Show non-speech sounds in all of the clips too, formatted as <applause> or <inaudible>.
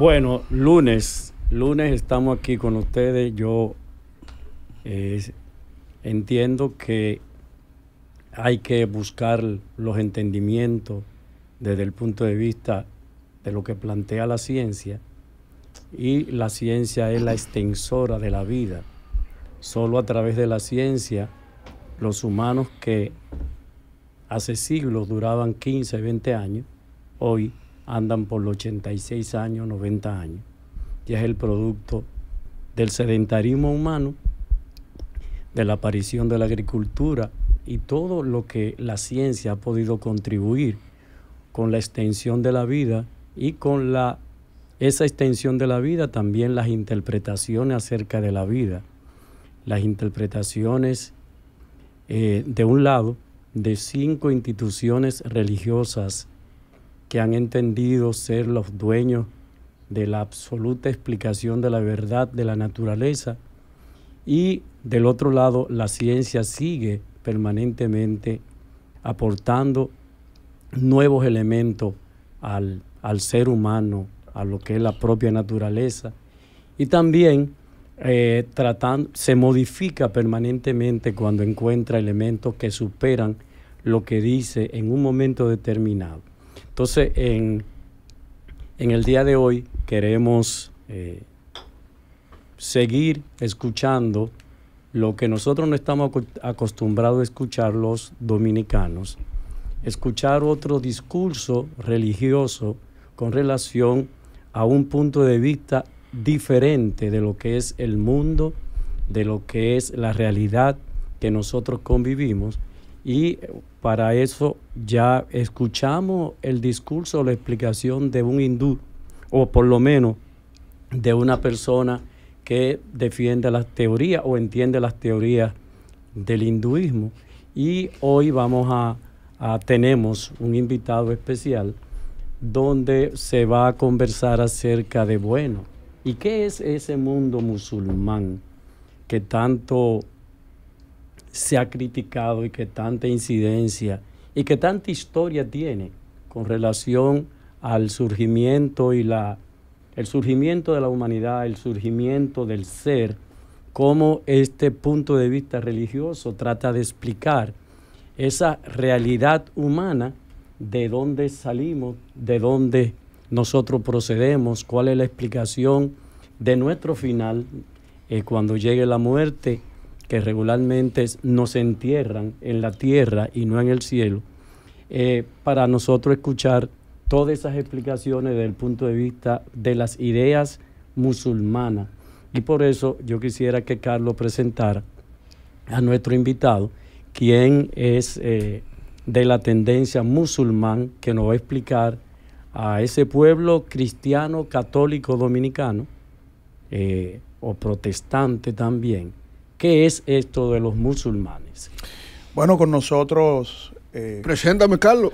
Bueno, lunes, lunes estamos aquí con ustedes. Yo eh, entiendo que hay que buscar los entendimientos desde el punto de vista de lo que plantea la ciencia y la ciencia es la extensora de la vida. Solo a través de la ciencia los humanos que hace siglos duraban 15, 20 años, hoy andan por los 86 años, 90 años, y es el producto del sedentarismo humano, de la aparición de la agricultura y todo lo que la ciencia ha podido contribuir con la extensión de la vida y con la esa extensión de la vida también las interpretaciones acerca de la vida, las interpretaciones eh, de un lado de cinco instituciones religiosas que han entendido ser los dueños de la absoluta explicación de la verdad de la naturaleza y del otro lado la ciencia sigue permanentemente aportando nuevos elementos al, ser humano, a lo que es la propia naturaleza y también eh, tratando, se modifica permanentemente cuando encuentra elementos que superan lo que dice en un momento determinado. Entonces, en, en el día de hoy queremos eh, seguir escuchando lo que nosotros no estamos acostumbrados a escuchar los dominicanos, escuchar otro discurso religioso con relación a un punto de vista diferente de lo que es el mundo, de lo que es la realidad que nosotros convivimos y para eso ya escuchamos el discurso o la explicación de un hindú, o por lo menos de una persona que defiende las teorías o entiende las teorías del hinduismo. Y hoy vamos a, a tenemos un invitado especial donde se va a conversar acerca de bueno. ¿Y qué es ese mundo musulmán que tanto se ha criticado y que tanta incidencia y que tanta historia tiene con relación al surgimiento y la el surgimiento de la humanidad, el surgimiento del ser, cómo este punto de vista religioso trata de explicar esa realidad humana de dónde salimos, de dónde nosotros procedemos, cuál es la explicación de nuestro final eh, cuando llegue la muerte que regularmente nos entierran en la tierra y no en el cielo, eh, para nosotros escuchar todas esas explicaciones desde el punto de vista de las ideas musulmanas. Y por eso yo quisiera que Carlos presentara a nuestro invitado, quien es eh, de la tendencia musulmán, que nos va a explicar a ese pueblo cristiano católico dominicano eh, o protestante también, ¿Qué es esto de los musulmanes? Bueno, con nosotros... Eh, Preséntame, Carlos.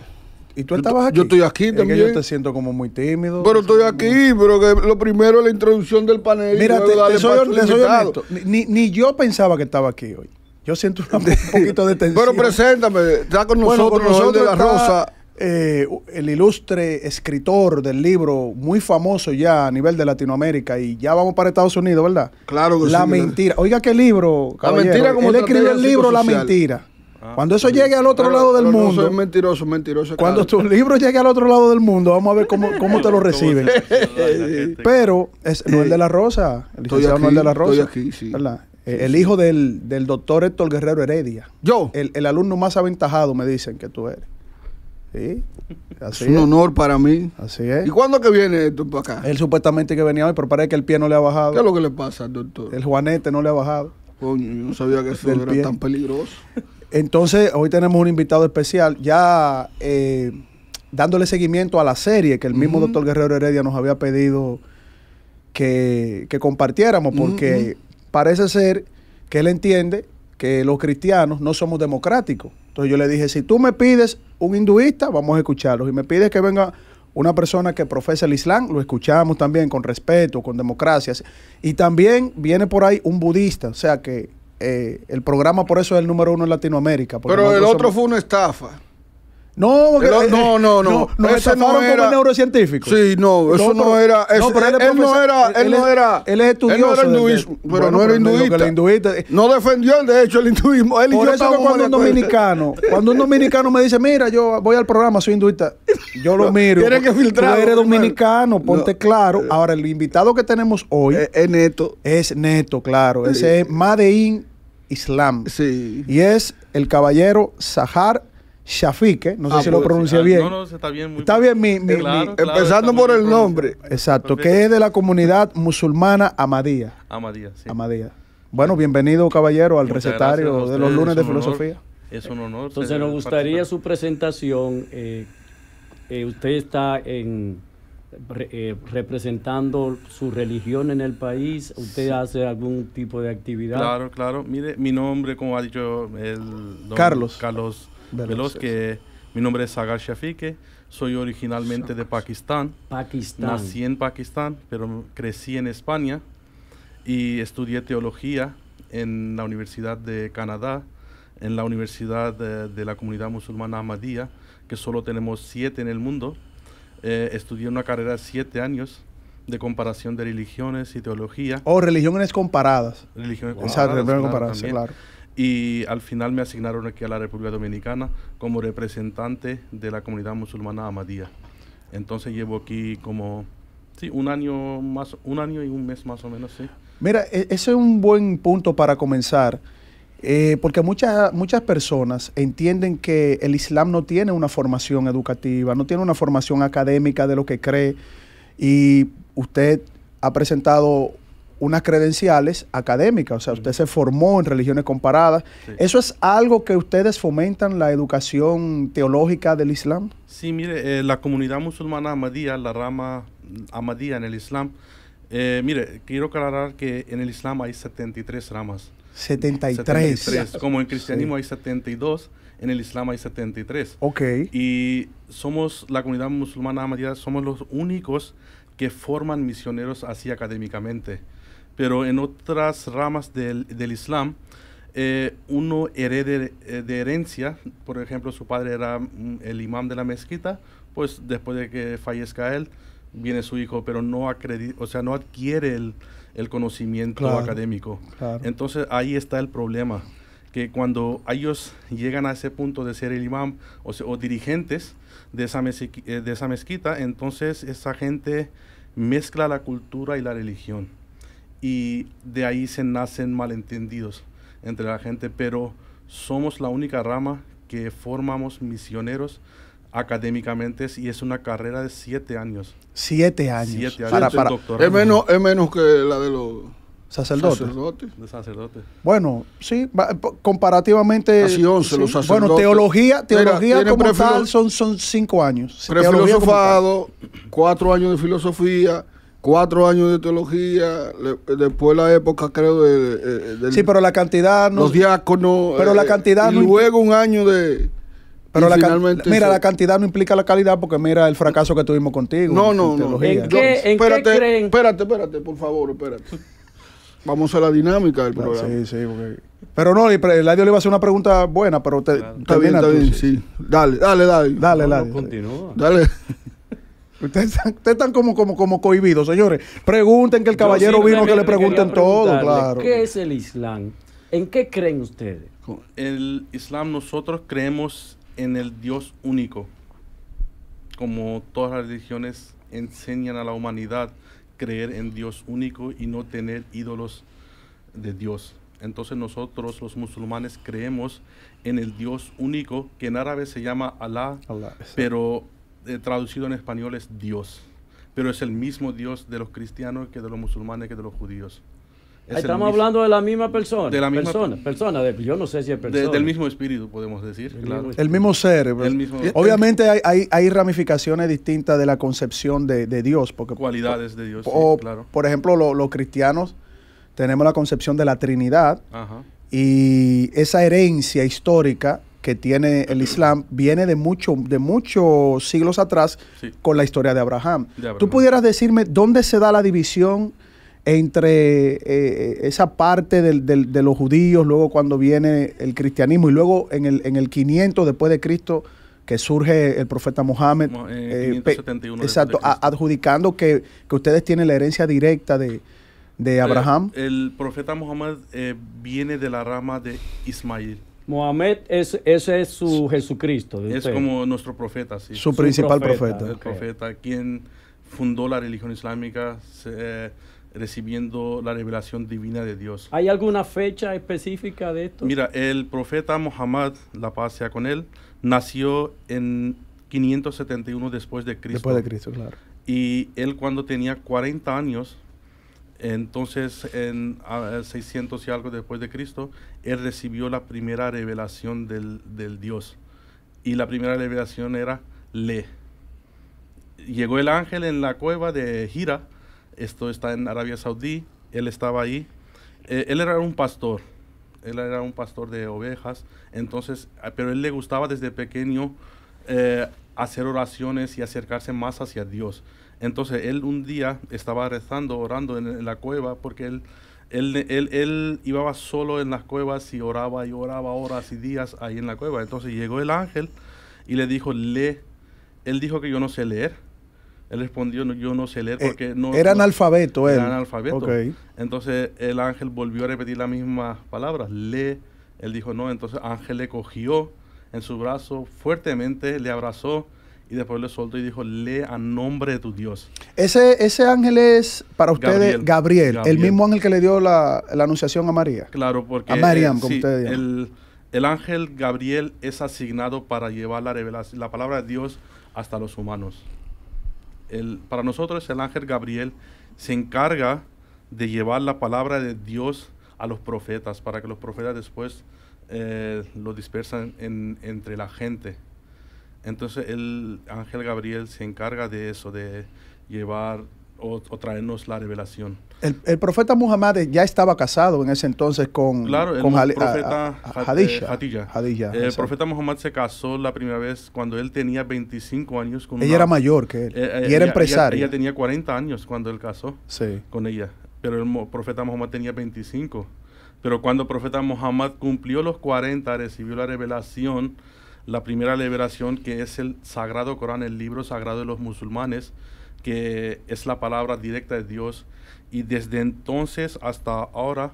¿Y tú estabas aquí? Yo estoy aquí también. Que yo te siento como muy tímido. Pero estoy aquí, pero que lo primero es la introducción del panel. Mira, te, soy, honesto. Ni, ni, yo pensaba que estaba aquí hoy. Yo siento un <laughs> poquito de tensión. pero preséntame, está con nosotros, bueno, con nosotros de la está... Rosa. Eh, el ilustre escritor del libro, muy famoso ya a nivel de Latinoamérica, y ya vamos para Estados Unidos, ¿verdad? Claro que La mentira. Oiga, qué libro. La mentira como Él escribió el libro La mentira. Ah. cuando eso llegue al otro lado del mundo. mentiroso, mentiroso. Cuando tu libro llegue al otro lado del mundo, vamos a ver cómo, te lo <laughs> reciben. <laughs> pero es eh, Noel de la Rosa, el Noel de la Rosa. sí. El hijo del, del doctor Héctor Guerrero Heredia. Yo. el alumno más aventajado, me dicen que tú eres. Así es un honor para mí. Así es. ¿Y cuándo que viene tú para acá? Él supuestamente que venía hoy, pero parece que el pie no le ha bajado. ¿Qué es lo que le pasa, doctor? El juanete no le ha bajado. Coño, yo no sabía que eso era tan peligroso. Entonces, hoy tenemos un invitado especial. Ya eh, dándole seguimiento a la serie que el mismo doctor Guerrero Heredia nos había pedido que, compartiéramos, porque parece ser que él entiende que los cristianos no somos democráticos. Entonces yo le dije, si tú me pides un hinduista, vamos a escucharlo. Y me pides que venga una persona que profesa el Islam, lo escuchamos también con respeto, con democracia. Y también viene por ahí un budista, o sea que eh, el programa por eso es el número uno en Latinoamérica. Pero el otro fue una estafa. No, no, no, no, no. Eso no era como neurocientífico. Sí, no, eso no, era. no, él, no era. Él, no era. Él es estudioso. Él no era hinduismo, pero no era hinduista. No defendió, de hecho, el hinduismo. Él y yo eso cuando un dominicano, cuando un dominicano me dice, mira, yo voy al programa, soy hinduista, yo lo miro. Tienes que filtrar. Tú eres dominicano, ponte claro. Ahora, el invitado que tenemos hoy es, neto. Es neto, claro. Ese es Madein Islam. Sí. Y es el caballero Sahar Shafique, no sé ah, si lo pronuncié ah, bien. No, no, está bien. está bien, mi, mi, empezando por el nombre. Exacto, que es de la comunidad musulmana Amadía. Amadía, sí. Amadía. Bueno, bienvenido, caballero, al recetario de los lunes de filosofía. es un honor. Entonces, nos gustaría su presentación. Eh, eh, usted está eh, representando su religión en el país. ¿Usted hace algún tipo de actividad? Claro, claro. Mire, mi nombre, como ha dicho el Carlos. Carlos Veloz, que mi nombre es Agar Shafique, soy originalmente de Pakistán. Nací en Pakistán, pero crecí en España y estudié teología en la Universidad de Canadá, en la Universidad de, la Comunidad Musulmana Amadía, que solo tenemos siete en el mundo. Eh, estudié una carrera de siete años de comparación de religiones y teología. O oh, religiones comparadas. Religiones comparadas. O religiones comparadas, claro y al final me asignaron aquí a la República Dominicana como representante de la comunidad musulmana Amadía. Entonces llevo aquí como un año más, un año y un mes más o menos, sí. Mira, e, ese es un buen punto para comenzar. Eh, porque muchas, muchas personas entienden que el Islam no tiene una formación educativa, no tiene una formación académica de lo que cree. Y usted ha presentado unas credenciales académicas, o sea, usted se formó en religiones comparadas. ¿Eso es algo que ustedes fomentan la educación teológica del Islam? Sí, mire, eh, la comunidad musulmana amadía, la rama amadía en el Islam, eh, mire, quiero aclarar que en el Islam hay 73 ramas. 73. Como en cristianismo hay 72, en el Islam hay 73. Ok. Y somos, la comunidad musulmana amadía, somos los únicos que forman misioneros así académicamente pero en otras ramas del, Islam, eh, uno herede eh, de herencia, por ejemplo, su padre era mm, el imán de la mezquita, pues después de que fallezca él, viene su hijo, pero no, o sea, no adquiere el, conocimiento académico. Entonces ahí está el problema, que cuando ellos llegan a ese punto de ser el imán o, dirigentes de esa, eh, de esa mezquita, entonces esa gente mezcla la cultura y la religión y de ahí se nacen malentendidos entre la gente, pero somos la única rama que formamos misioneros académicamente y es una carrera de siete años. Siete años. Para, para. Es, menos, es menos que la de los sacerdotes. Bueno, sí, comparativamente. Bueno, teología, teología como tal son, son cinco años. Prefilosofado, cuatro años de filosofía cuatro años de teología, después la época creo de, sí, pero la cantidad no, los diáconos, pero la eh, cantidad y luego un año de pero la finalmente mira, la cantidad no implica la calidad porque mira el fracaso que tuvimos contigo. No, no, no. ¿En qué, espérate, creen? espérate, espérate, por favor, espérate. Vamos a la dinámica del ah, programa. Sí, sí, porque... Pero no, radio le iba a hacer una pregunta buena, pero está bien, está bien, sí. Dale, dale, dale. Dale, dale. continúa. Dale. Ustedes, están como, como, como cohibidos, señores. Pregunten que el caballero vino que le pregunten todo, claro. ¿Qué es el Islam? ¿En qué creen ustedes? El Islam nosotros creemos en el Dios único. Como todas las religiones enseñan a la humanidad creer en Dios único y no tener ídolos de Dios. Entonces nosotros los musulmanes creemos en el Dios único que en árabe se llama Alá, Allah. pero eh, traducido en español es Dios, pero es el mismo Dios de los cristianos que de los musulmanes que de los judíos. estamos hablando de la misma persona. De la misma persona. persona yo no sé si es persona. del mismo espíritu, podemos decir. El, mismo, ser. Pues, eh, obviamente hay, ramificaciones distintas de la concepción de, Dios. Porque, Cualidades de Dios. claro. Por ejemplo, los cristianos tenemos la concepción de la Trinidad. Y esa herencia histórica que tiene el Islam viene de, mucho, de muchos siglos atrás con la historia de Abraham. ¿Tú pudieras decirme dónde se da la división entre eh, esa parte de los judíos, luego cuando viene el cristianismo y luego en el, 500 después de Cristo que surge el profeta Mohammed, eh, exacto, adjudicando que, ustedes tienen la herencia directa de, Abraham. el profeta Mohammed eh, viene de la rama de Ismael. Mohamed es, ese es su Jesucristo. es como nuestro profeta, sí. Su, principal profeta. El profeta, quien fundó la religión islámica recibiendo la revelación divina de Dios. ¿Hay alguna fecha específica de esto? Mira, el profeta Mohamed, la paz sea con él, nació en 571 después de Cristo. Después de Cristo, claro. Y él cuando tenía 40 años entonces, en 600 y algo después de Cristo, él recibió la primera revelación del, Dios. Y la primera revelación era, le. Llegó el ángel en la cueva de Gira, esto está en Arabia Saudí, él estaba ahí. Eh, él era un pastor, él era un pastor de ovejas, entonces, ah, pero él le gustaba desde pequeño eh, hacer oraciones y acercarse más hacia Dios. Entonces él un día estaba rezando, orando en, la cueva, porque él él, él, él, iba solo en las cuevas y oraba y oraba horas y días ahí en la cueva. Entonces llegó el ángel y le dijo, lee. Él dijo que yo no sé leer. Él respondió, yo no sé leer eh, porque no... Era analfabeto él. Era analfabeto. Entonces el ángel volvió a repetir las mismas palabras, lee. Él dijo, no. Entonces ángel le cogió en su brazo fuertemente, le abrazó y después le soltó y dijo, lee a nombre de tu Dios. Ese, ese ángel es para ustedes Gabriel, el mismo ángel que le dio la, anunciación a María. Claro, porque... el, El, ángel Gabriel es asignado para llevar la, revelación, la palabra de Dios hasta los humanos. para nosotros el ángel Gabriel se encarga de llevar la palabra de Dios a los profetas, para que los profetas después eh, lo dispersan entre la gente. Entonces el ángel Gabriel se encarga de eso, de llevar o, traernos la revelación. El, profeta Muhammad ya estaba casado en ese entonces con, claro, el profeta eh, Hadija. el profeta Muhammad se casó la primera vez cuando él tenía 25 años con Ella era mayor que él eh, eh, y era empresaria. Ella, tenía 40 años cuando él casó con ella, pero el profeta Muhammad tenía 25. Pero cuando el profeta Muhammad cumplió los 40, recibió la revelación la primera liberación que es el Sagrado Corán, el libro sagrado de los musulmanes, que es la palabra directa de Dios. Y desde entonces hasta ahora,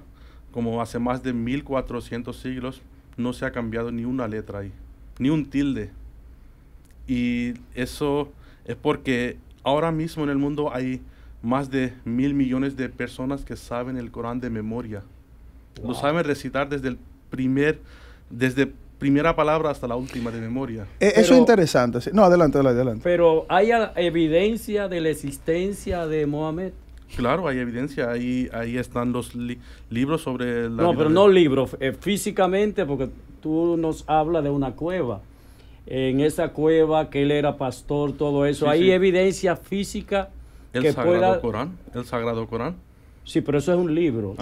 como hace más de 1400 siglos, no se ha cambiado ni una letra ahí, ni un tilde. Y eso es porque ahora mismo en el mundo hay más de mil millones de personas que saben el Corán de memoria. Lo saben recitar desde el primer, desde primera palabra hasta la última de memoria. Eh, eso es interesante. No, adelante, adelante. Pero ¿hay evidencia de la existencia de Mohamed? Claro, hay evidencia. Ahí, ahí están los libros sobre la. No, pero no libros. Eh, físicamente, porque tú nos hablas de una cueva. En esa cueva que él era pastor, todo eso. ¿Hay evidencia física? El Sagrado Corán. El Sagrado Corán. Sí, pero eso es un libro.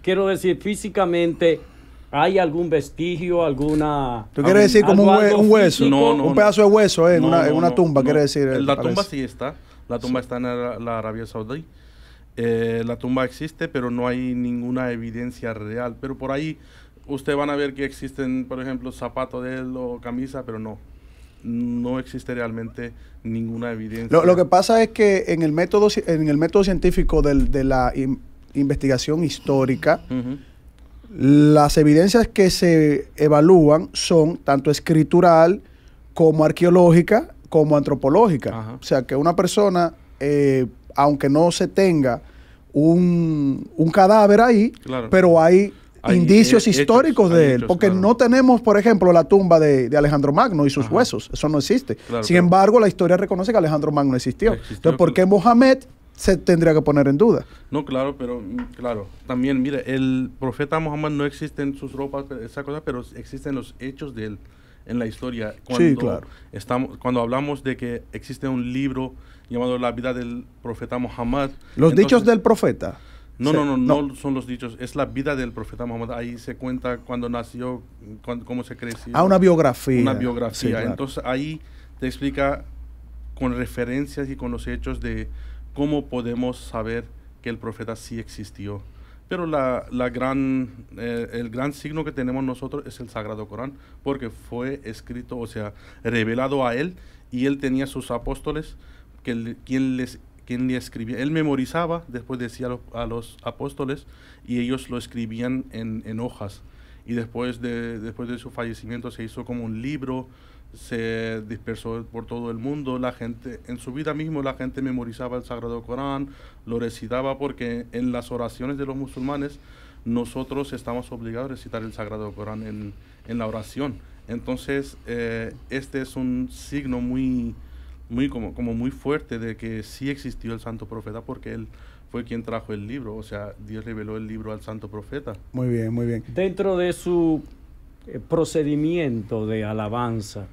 quiero decir, físicamente ¿Hay algún vestigio, alguna... ¿Tú quieres decir como un, hueso? No, no, un pedazo de hueso eh, en, una, en, una, tumba, quiere decir. la tumba sí está. La tumba está en la, Arabia Saudí. Eh, la tumba existe, pero no hay ninguna evidencia real. Pero por ahí usted van a ver que existen, por ejemplo, zapatos de él o camisa, pero no. No existe realmente ninguna evidencia. Lo, que pasa es que en el método, en el método científico de la investigación histórica, las evidencias que se evalúan son tanto escritural como arqueológica, como antropológica. O sea, que una persona, eh, aunque no se tenga un, cadáver ahí, pero hay indicios históricos de él, porque no tenemos, por ejemplo, la tumba de, Alejandro Magno y sus huesos, eso no existe. Sin embargo, la historia reconoce que Alejandro Magno existió. Entonces, ¿por pues. qué Mohamed se tendría que poner en duda. No, claro, pero mm, claro, también mire, el profeta Muhammad no existe en sus ropas, esa cosa, pero existen los hechos de él en la historia. sí, claro. Estamos, cuando hablamos de que existe un libro llamado La vida del profeta Muhammad. Los dichos del profeta. No, no, no, no, son los dichos, es la vida del profeta Muhammad. Ahí se cuenta cuando nació, cómo se creció. Ah, una biografía. Una biografía. Entonces ahí te explica con referencias y con los hechos de ¿cómo podemos saber que el profeta sí existió? Pero la, gran, eh, el gran signo que tenemos nosotros es el Sagrado Corán, porque fue escrito, o sea, revelado a él, y él tenía sus apóstoles, que, quien, les, quien le escribía, él memorizaba, después decía a los, apóstoles, y ellos lo escribían en, hojas. Y después de, después de su fallecimiento se hizo como un libro se dispersó por todo el mundo. La gente, en su vida mismo, la gente memorizaba el Sagrado Corán, lo recitaba porque en las oraciones de los musulmanes nosotros estamos obligados a recitar el Sagrado Corán en, la oración. Entonces, eh, este es un signo muy, muy como, como muy fuerte de que sí existió el Santo Profeta porque él fue quien trajo el libro, o sea, Dios reveló el libro al santo profeta. Muy bien, muy bien. Dentro de su eh, procedimiento de alabanza,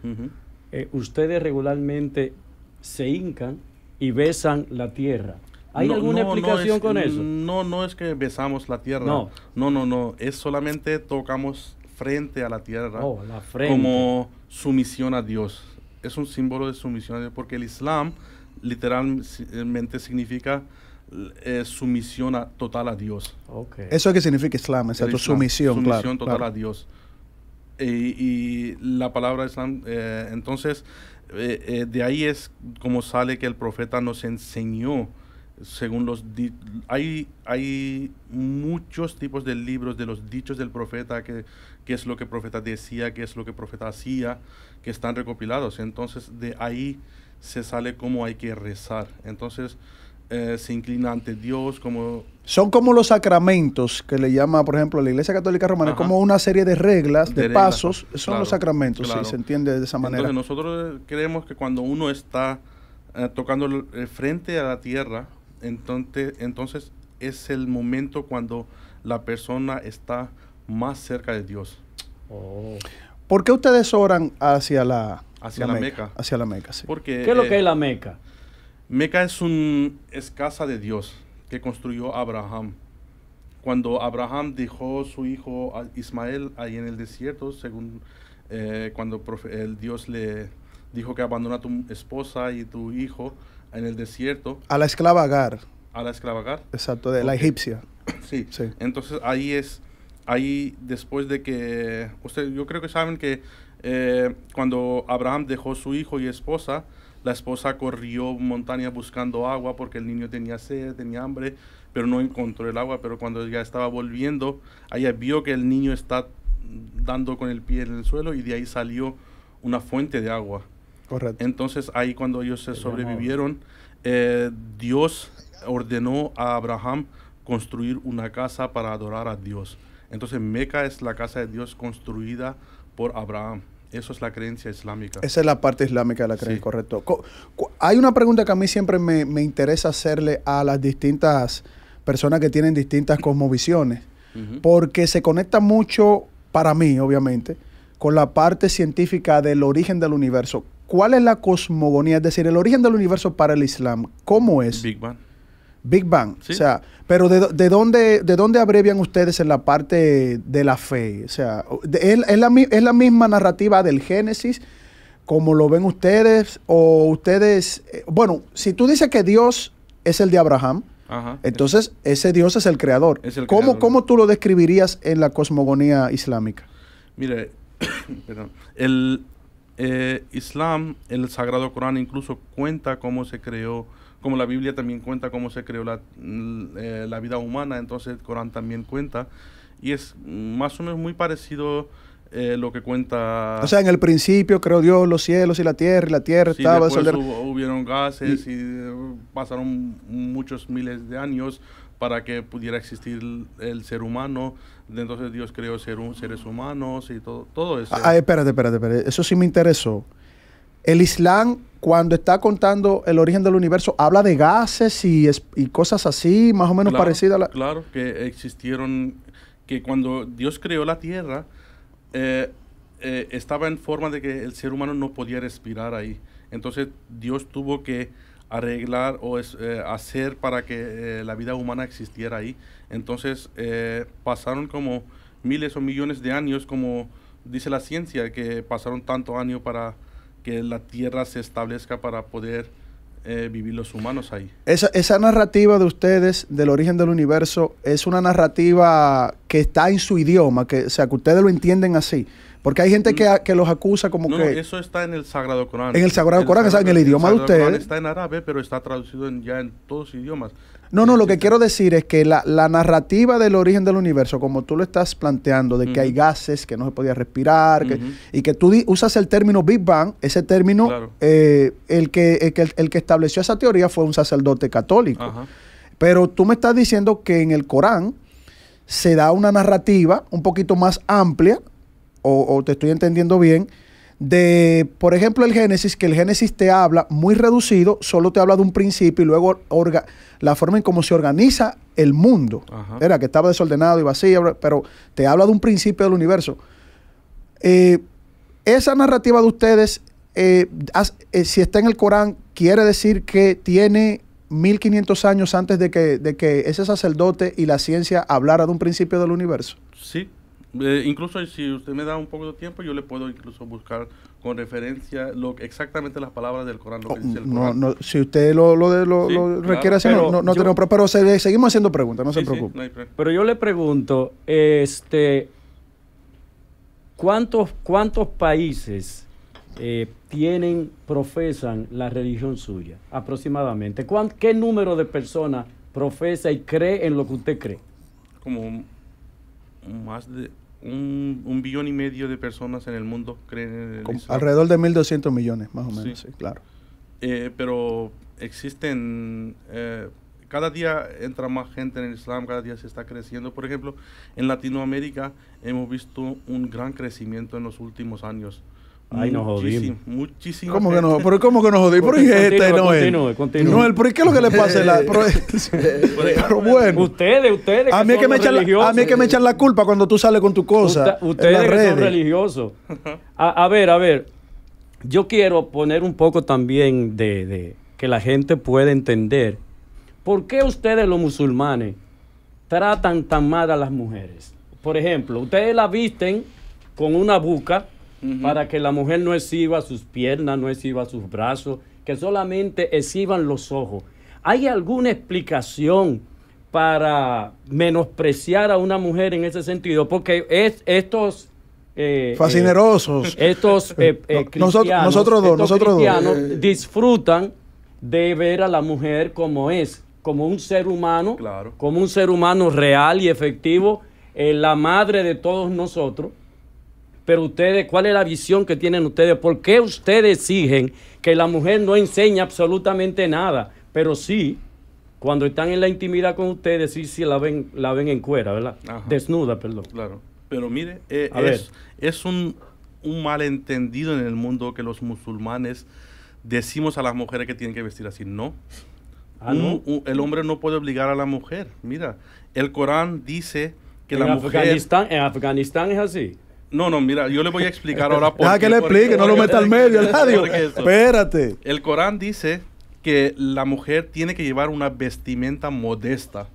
eh, ustedes regularmente se hincan y besan la tierra. ¿Hay alguna explicación con eso? No, no es que besamos la tierra. No, no, no, Es solamente tocamos frente a la tierra oh, como sumisión a Dios. Es un símbolo de sumisión a Dios porque el Islam literalmente significa eh, sumisión total a Dios. ¿Eso es que significa Islam? es Islam, sumisión, sumisión total a Dios y, la palabra es eh, entonces, eh, eh, de ahí es como sale que el profeta nos enseñó según los hay hay muchos tipos de libros de los dichos del profeta que es lo que el profeta decía qué es lo que el profeta hacía que están recopilados entonces de ahí se sale cómo hay que rezar entonces eh, se inclina ante Dios, como... Son como los sacramentos que le llama, por ejemplo, la Iglesia Católica Romana, como una serie de reglas, de, pasos, son los sacramentos, si se entiende de esa manera. Entonces nosotros eh, creemos que cuando uno está eh, tocando el frente a la tierra, entonces, entonces es el momento cuando la persona está más cerca de Dios. Oh. ¿Por qué ustedes oran hacia la, hacia la, meca. Hacia la Meca, sí. Porque, ¿Qué es lo que es la Meca? Meca es, un, es casa de Dios que construyó Abraham. Cuando Abraham dejó su hijo Ismael ahí en el desierto, según eh, cuando el Dios le dijo que abandona a tu esposa y tu hijo en el desierto. A la esclava Agar. A la esclava Agar. Exacto, de la egipcia. Sí. sí. Entonces ahí es, ahí después de que, usted, yo creo que saben que eh, cuando Abraham dejó su hijo y esposa, la esposa corrió montaña buscando agua porque el niño tenía sed, tenía hambre, pero no encontró el agua. Pero cuando ya estaba volviendo, ella vio que el niño está dando con el pie en el suelo y de ahí salió una fuente de agua. Correcto. Entonces ahí cuando ellos se sobrevivieron, eh, Dios ordenó a Abraham construir una casa para adorar a Dios. Entonces Meca es la casa de Dios construida por Abraham. Eso es la creencia islámica. Esa es la parte islámica de la creencia, correcto. Hay una pregunta que a mí siempre me, interesa hacerle a las distintas personas que tienen distintas cosmovisiones, porque se conecta mucho, para mí obviamente, con la parte científica del origen del universo. ¿Cuál es la cosmogonía? Es decir, el origen del universo para el Islam. ¿Cómo es? Big Bang. Big Bang. O sea, pero de, dónde, ¿de dónde abrevian ustedes en la parte de la fe? O sea, es, la, misma narrativa del Génesis como lo ven ustedes? ¿O ustedes, eh, bueno, si tú dices que Dios es el de Abraham, entonces ese Dios es el creador. ¿Cómo, tú lo describirías en la cosmogonía islámica? Mire, <coughs> el eh, Islam, el Sagrado Corán incluso cuenta cómo se creó como la Biblia también cuenta cómo se creó la, eh, la vida humana, entonces el Corán también cuenta. Y es más o menos muy parecido eh, lo que cuenta... O sea, en el principio creó Dios los cielos y la tierra, y la tierra estaba... Después hubo, hubieron gases y, eh, pasaron muchos miles de años para que pudiera existir el, ser humano. Entonces Dios creó seres humanos y todo, todo eso. Ah, ah, espérate, espérate, espérate. Eso sí me interesó. El Islam, cuando está contando el origen del universo, habla de gases y, cosas así, más o menos parecidas a la... Claro, que existieron, que cuando Dios creó la Tierra, eh, eh, estaba en forma de que el ser humano no podía respirar ahí. Entonces Dios tuvo que arreglar o eh, hacer para que la vida humana existiera ahí. Entonces pasaron como miles o millones de años, como dice la ciencia, que pasaron tanto año para que la tierra se establezca para poder eh, vivir los humanos ahí. Esa, esa narrativa de ustedes, del origen del universo, es una narrativa que está en su idioma, que, sea, que ustedes lo entienden así. Porque hay gente que, mm. los acusa como que... eso está en el Sagrado Corán. En el Sagrado Corán, en el idioma de ustedes. está en árabe, pero está traducido ya en todos los idiomas. No, no, lo que quiero decir es que la, narrativa del origen del universo, como tú lo estás planteando, de que hay gases, que no se podía respirar, y que tú usas el término Big Bang, ese término, eh, el, que, el, que, estableció esa teoría fue un sacerdote católico. Pero tú me estás diciendo que en el Corán se da una narrativa un poquito más amplia, o, o te estoy entendiendo bien, de, por ejemplo, el Génesis, que el Génesis te habla muy reducido, solo te habla de un principio y luego la forma en cómo se organiza el mundo. Era que estaba desordenado y vacío, pero te habla de un principio del universo. Eh, esa narrativa de ustedes, eh, eh, si está en el Corán, quiere decir que tiene 1500 años antes de que, de que ese sacerdote y la ciencia hablara de un principio del universo. Sí, eh, incluso si usted me da un poco de tiempo, yo le puedo incluso buscar con referencia lo, exactamente las palabras del Corán. Oh, si usted lo, requiere, no, no tenemos Pero seguimos haciendo preguntas, no se preocupe. pero yo le pregunto, este, ¿cuántos, cuántos países eh, tienen, profesan la religión suya aproximadamente? ¿Qué número de personas profesa y cree en lo que usted cree? Como más de un, un, billón y medio de personas en el mundo creen en el Alrededor de 1.200 millones, más o menos, claro. Eh, pero existen, eh, cada día entra más gente en el Islam, cada día se está creciendo. Por ejemplo, en Latinoamérica hemos visto un gran crecimiento en los últimos años. Ay, nos jodimos. Muchísimo. ¿Cómo que no? cómo que nos jodimos? ¿Por este, no es. Continúe. No es, ¿qué es lo que le pasa? <laughs> pero, bueno. Ustedes, ustedes. A mí, es que me echan la, a mí es que me echan la culpa cuando tú sales con tu cosa. ustedes son religiosos. A, ver, a ver. Yo quiero poner un poco también de, de que la gente pueda entender por qué ustedes, los musulmanes, tratan tan mal a las mujeres. Por ejemplo, ustedes la visten con una buca para que la mujer no exhiba sus piernas, no exhiba sus brazos, que solamente exhiban los ojos. ¿Hay alguna explicación para menospreciar a una mujer en ese sentido? Porque estos eh, eh, fascinerosos. estos eh, <laughs> eh, nosotros, dos, nosotros dos. disfrutan de ver a la mujer como es, como un ser humano, como un ser humano real y efectivo, la madre de todos nosotros, pero ustedes, ¿cuál es la visión que tienen ustedes? ¿Por qué ustedes exigen que la mujer no enseñe absolutamente nada? Pero sí, cuando están en la intimidad con ustedes, sí, sí la ven, la ven en cuera, ¿verdad? Desnuda, perdón. Claro. Pero mire, eh, es, es un, malentendido en el mundo que los musulmanes decimos a las mujeres que tienen que vestir así. No. Ah, el hombre no puede obligar a la mujer. Mira, el Corán dice que la mujer. en Afganistán es así. No, no, mira, yo le voy a explicar ahora <laughs> por Ah, que le explique, no lo meta al medio, radio. Espérate. El Corán dice que la mujer tiene que llevar una vestimenta modesta,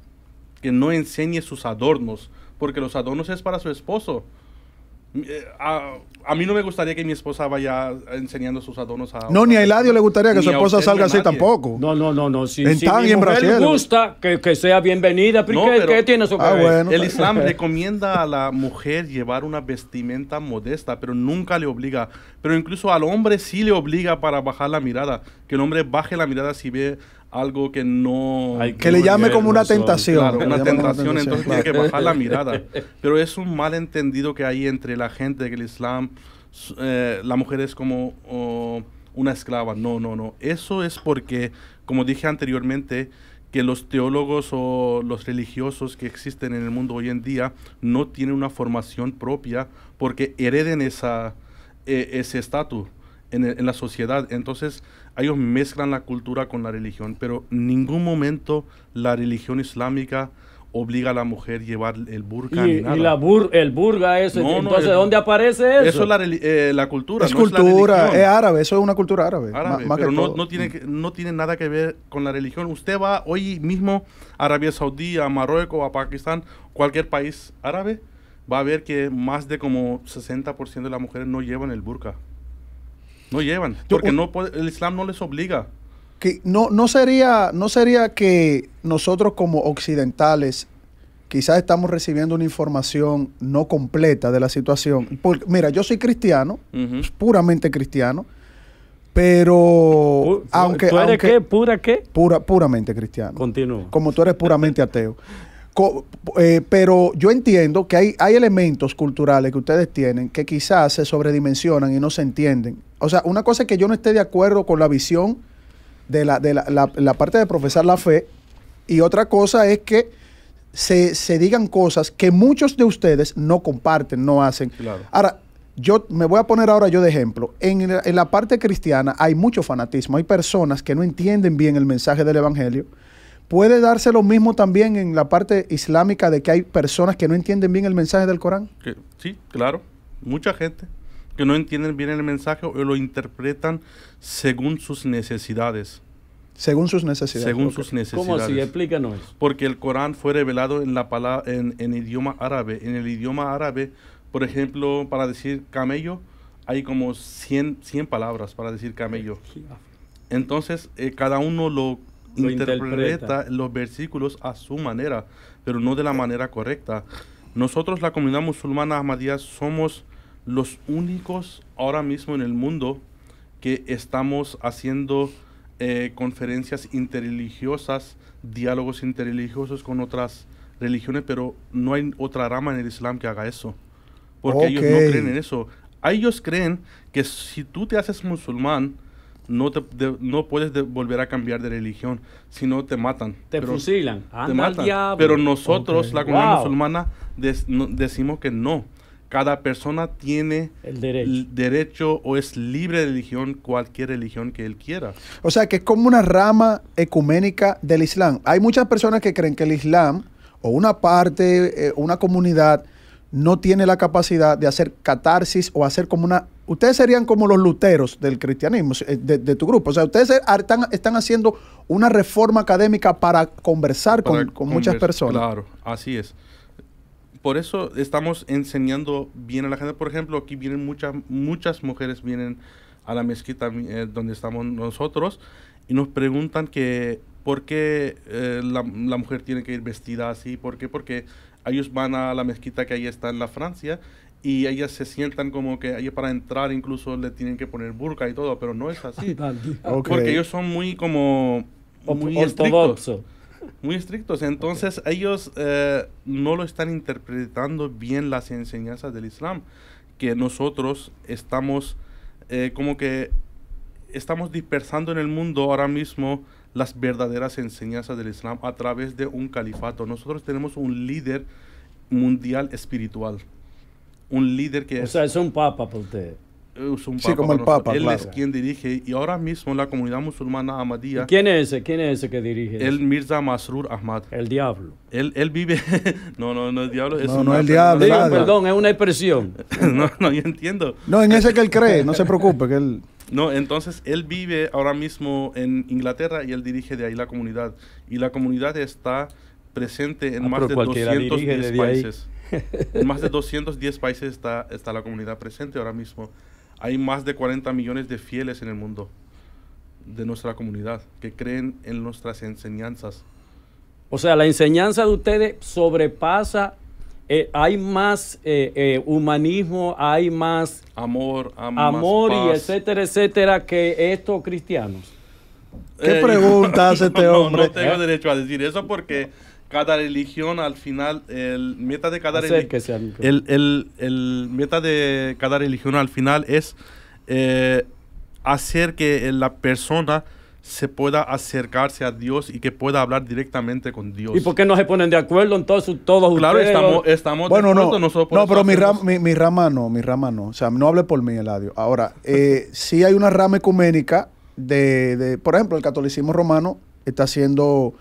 que no enseñe sus adornos, porque los adornos es para su esposo. Eh, a, a, mí no me gustaría que mi esposa vaya enseñando sus adornos a. No, ni a Eladio le gustaría que su esposa salga así tampoco. No, no, no, no. Si, en le gusta que, que, sea bienvenida, no, ¿qué, tiene su ah, El Islam recomienda a la mujer llevar una vestimenta modesta, pero nunca le obliga. Pero incluso al hombre sí le obliga para bajar la mirada. Que el hombre baje la mirada si ve algo que no... que, le llame como una tentación. una tentación, entonces tiene que bajar la mirada. <laughs> Pero es un malentendido que hay entre la gente que el Islam, eh, la mujer es como oh, una esclava. No, no, no. Eso es porque, como dije anteriormente, que los teólogos o los religiosos que existen en el mundo hoy en día no tienen una formación propia porque hereden esa, e, ese estatus en la sociedad. Entonces, ellos mezclan la cultura con la religión, pero en ningún momento la religión islámica obliga a la mujer a llevar el burka. Y, ni nada. y la bur, el burka, eso. entonces, ¿dónde aparece eso? Eso es la, eh, la cultura. Es cultura, es, árabe, eso es una cultura árabe. pero no, tiene, no tiene nada que ver con la religión. Usted va hoy mismo a Arabia Saudí, a Marruecos, a Pakistán, cualquier país árabe, va a ver que más de como 60% de las mujeres no llevan el burka. No llevan, porque el Islam no les obliga. Que no, no, sería, no sería que nosotros como occidentales quizás estamos recibiendo una información no completa de la situación. mira, yo soy cristiano, puramente cristiano, pero aunque... qué? ¿Pura qué? Pura, puramente cristiano. Continúo. Como tú eres puramente ateo. Eh, pero yo entiendo que hay, hay elementos culturales que ustedes tienen que quizás se sobredimensionan y no se entienden. O sea, una cosa es que yo no esté de acuerdo con la visión de la, parte de profesar la fe y otra cosa es que se, digan cosas que muchos de ustedes no comparten, no hacen. Ahora, yo me voy a poner ahora yo de ejemplo. en la parte cristiana hay mucho fanatismo, hay personas que no entienden bien el mensaje del Evangelio ¿Puede darse lo mismo también en la parte islámica de que hay personas que no entienden bien el mensaje del Corán? sí, claro. Mucha gente que no entienden bien el mensaje o lo interpretan según sus necesidades. Según sus necesidades. Según sus necesidades. ¿Cómo así? Explícanos. Porque el Corán fue revelado en la en, en, idioma árabe. En el idioma árabe, por ejemplo, para decir camello, hay como 100, palabras para decir camello. Entonces, eh, cada uno lo interpreta, los versículos a su manera, pero no de la manera correcta. Nosotros, la comunidad musulmana Ahmadiyya, somos los únicos ahora mismo en el mundo que estamos haciendo eh, conferencias interreligiosas, diálogos interreligiosos con otras religiones, pero no hay otra rama en el Islam que haga eso, porque ellos no creen en eso. Ellos creen que si tú te haces musulmán, no, te, no puedes volver a cambiar de religión, si no te matan. Te fusilan. te matan. Pero nosotros, la comunidad musulmana, decimos que no. Cada persona tiene el derecho. derecho. o es libre de religión, cualquier religión que él quiera. O sea, que es como una rama ecuménica del Islam. Hay muchas personas que creen que el Islam, o una parte, eh, una comunidad, no tiene la capacidad de hacer catarsis o hacer como una... Ustedes serían como los luteros del cristianismo, eh, de, tu grupo. O sea, ustedes están, haciendo una reforma académica para conversar con, muchas personas. Claro, así es. Por eso estamos enseñando bien a la gente. Por ejemplo, aquí vienen muchas, muchas mujeres vienen a la mezquita eh, donde estamos nosotros y nos preguntan que por qué eh, la, mujer tiene que ir vestida así, por qué, porque ellos van a la mezquita que ahí está en la Francia y ellas se sientan como que ahí para entrar incluso le tienen que poner burka y todo, pero no es así. <laughs> Porque ellos son muy como muy estrictos. Muy estrictos. Entonces ellos eh, no lo están interpretando bien las enseñanzas del Islam, que nosotros estamos eh, como que estamos dispersando en el mundo ahora mismo las verdaderas enseñanzas del Islam a través de un califato. Nosotros tenemos un líder mundial espiritual. Un líder que o sea, es un papa para usted. Es un papa sí, como el papa. Él es quien dirige y ahora mismo la comunidad musulmana Ahmadía. ¿Quién es ese? ¿Quién es ese que dirige? El Mirza Masrur Ahmad. El diablo. Él, él vive. <laughs> no, no, no, el diablo. Es no, no, el diablo. perdón, es una expresión. <laughs> no, no, yo entiendo. No, en ese que él cree, no se preocupe, que él. No, entonces él vive ahora mismo en Inglaterra y él dirige de ahí la comunidad. Y la comunidad está presente en ah, más de 210 países. <laughs> en más de 210 países está, está la comunidad presente ahora mismo. Hay más de 40 millones de fieles en el mundo de nuestra comunidad que creen en nuestras enseñanzas. O sea, la enseñanza de ustedes sobrepasa eh, hay más eh, eh, humanismo, hay más amor, amor y etcétera, etcétera, que estos cristianos. ¿Qué pregunta hace este <laughs> hombre? No, tengo derecho a decir eso porque cada religión al final, el meta de cada religión. El, el, el, meta de cada religión al final es hacer que la persona se pueda acercarse a Dios y que pueda hablar directamente con Dios. ¿Y por qué no se ponen de acuerdo en todos claro, ustedes? Claro, estamos, estamos bueno, de acuerdo no, nosotros. No, pero mi rama, mi, no, mi rama no. O sea, no hable por mí, Eladio. Ahora, <laughs> eh, sí hay una rama ecuménica de, por ejemplo, el catolicismo romano está haciendo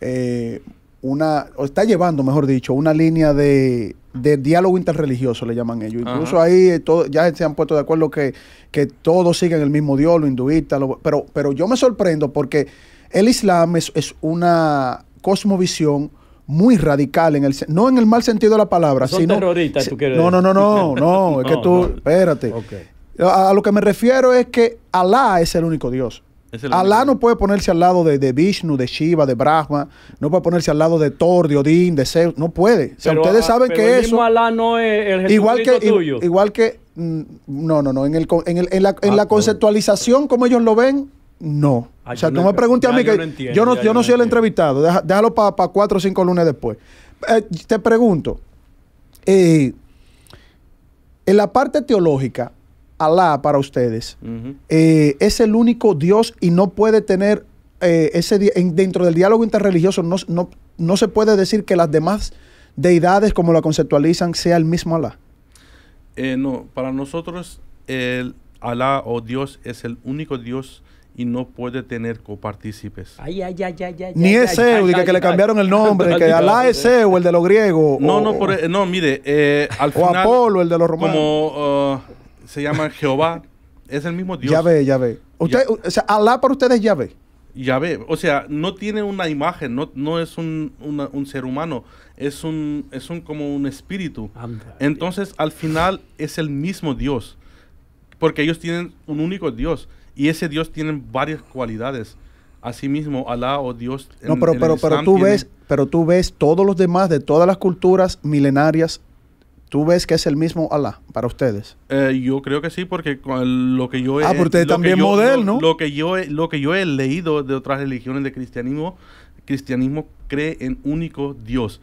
eh, una, o está llevando, mejor dicho, una línea de de diálogo interreligioso, le llaman ellos. Incluso ahí eh, ya se han puesto de acuerdo que, que todos siguen el mismo Dios, lo hinduista, pero, pero yo me sorprendo porque el Islam es, una cosmovisión muy radical en el no en el mal sentido de la palabra, sino tú quieres no, no, no, no, no, es que <laughs> oh, tú, espérate. A, a, lo que me refiero es que Alá es el único Dios. Alá no puede ponerse al lado de, de, Vishnu, de Shiva, de Brahma, no puede ponerse al lado de Thor, de Odín, de Zeus, no puede. O ustedes saben que el mismo eso. Alá no es el igual que, Igual que. Mm, no, no, no. En, la, ah, conceptualización, como ellos lo ven, no. Ah, o sea, no, me preguntes a mí que. Yo no, soy el entrevistado. déjalo para cuatro o cinco lunes después. Eh, te pregunto. Eh, en la parte teológica, Alá para ustedes eh, es el único Dios y no puede tener eh, ese dentro del diálogo interreligioso no, no, no, se puede decir que las demás deidades como la conceptualizan sea el mismo Alá. Eh, no, para nosotros el Alá o Dios es el único Dios y no puede tener copartícipes. Ay, ay, ay, ay, Ni ese que, le cambiaron el nombre, que <laughs> Alá es o el de los griegos. No, no, e, no, mire, eh, al final... O Apolo, el de los romanos. Como... Uh, se llama Jehová. Es el mismo Dios. ya ve Usted, ve. o sea, Alá para ustedes ve ya ve O sea, no tiene una imagen, no, es un, ser humano, es un, es un como un espíritu. Entonces, al final es el mismo Dios. Porque ellos tienen un único Dios. Y ese Dios tiene varias cualidades. Asimismo, Alá o Dios. no, pero, pero, tú ves, pero tú ves todos los demás de todas las culturas milenarias ¿Tú ves que es el mismo Alá para ustedes? Eh, yo creo que sí, porque lo que yo he... Ah, pero también Lo, que yo lo que yo he leído de otras religiones de cristianismo, cristianismo cree en único Dios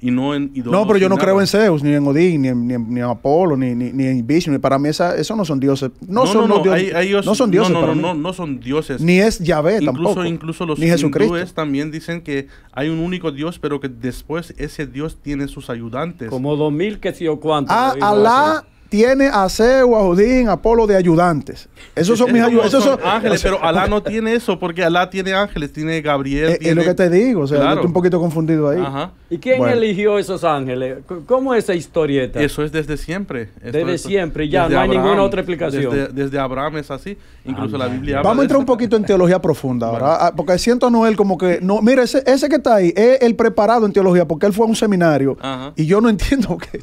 y no en No, pero yo no creo en Zeus, ni en Odín, ni en, ni ni en Apolo, ni, en Vishnu. Para mí eso no son dioses. No, son dioses. no son dioses. Para No, no, son dioses. Ni es Yahvé incluso, tampoco. Incluso los ni también dicen que hay un único dios, pero que después ese dios tiene sus ayudantes. Como dos mil que si o cuánto. Ah, tiene a Seo, a Judín, a de ayudantes. Esos son mis ayudantes. ángeles, pero Alá no tiene eso, porque Alá tiene ángeles, tiene Gabriel. Es, es lo que te digo, estoy un poquito confundido ahí. Ajá. ¿Y quién eligió esos ángeles? ¿Cómo es esa historieta? Eso es desde siempre. desde siempre, ya, no hay ninguna otra explicación. Desde, Abraham es así, incluso la ah, Biblia. Vamos a entrar un poquito en teología profunda ahora, ah, porque siento a Noel como que, no, mira, ese, que está ahí es el preparado en teología, porque él fue a un seminario y yo no <laughs> entiendo que,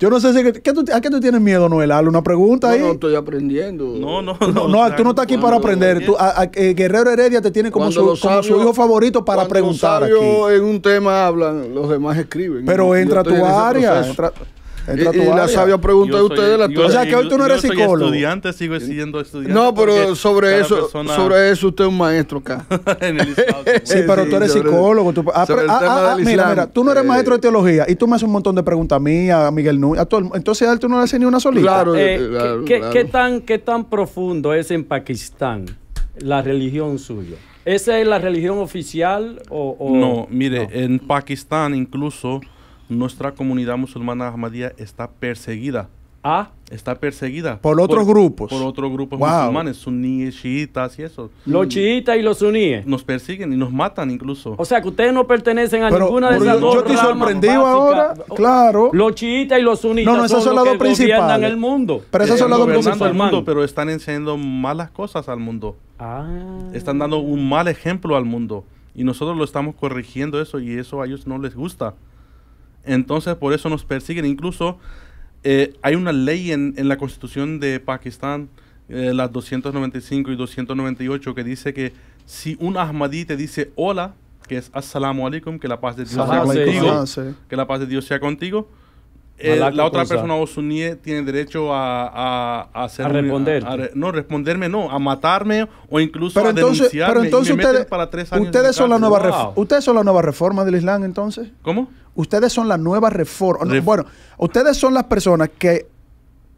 yo no sé si, ¿a qué tú tienes miedo, Noelal, una pregunta ahí. No, estoy aprendiendo. No, no, no. No, tú no estás aquí para aprender. Eh, Guerrero Heredia te tiene como, su, hijo favorito para preguntar. Los en un tema hablan, los demás escriben. Pero entra a tu área y, la sabia pregunta de ustedes, la O sea, que hoy tú no eres yo soy psicólogo. estudiante, sigo siendo estudiante. No, pero sobre eso, sobre eso usted es un maestro acá. <laughs> sí, pero tú eres psicólogo. Tú... Ah, ah, ah, ah mira, mira, tú no eres eh, maestro de teología y tú me haces un montón de preguntas a mí, a Miguel Núñez. Entonces, a él tú no le haces ni una solita. Claro, eh, eh, claro, ¿qué, tan, ¿Qué tan profundo es en Pakistán la religión suya? ¿Esa es la religión oficial o...? o... no, mire, en Pakistán incluso nuestra comunidad musulmana ahmadía está perseguida. ¿Ah? Está perseguida. Por otros grupos. Por otros grupos musulmanes, suníes, chiitas y eso. Los chiitas y los suníes. Nos persiguen y nos matan incluso. O sea que ustedes no pertenecen a ninguna de esas dos Yo estoy sorprendido ahora, claro. Los chiitas y los suníes. No, no, son, los dos el mundo. Pero son las dos principales. pero están enseñando malas cosas al mundo. Ah. Están dando un mal ejemplo al mundo. Y nosotros lo estamos corrigiendo eso y eso a ellos no les gusta. Entonces por eso nos persiguen. Incluso eh, hay una ley en, la constitución de Pakistán, eh, las 295 y 298, que dice que si un Ahmadí te dice hola, que es Assalamu alaikum, que la paz de Dios sea contigo, la la otra persona o tiene derecho a, a, hacer responder no responderme no a matarme o incluso a entonces, denunciarme pero entonces ustedes, son la nueva ustedes son la nueva reforma del Islam entonces cómo ustedes son las nuevas reformas. bueno, ustedes son las personas que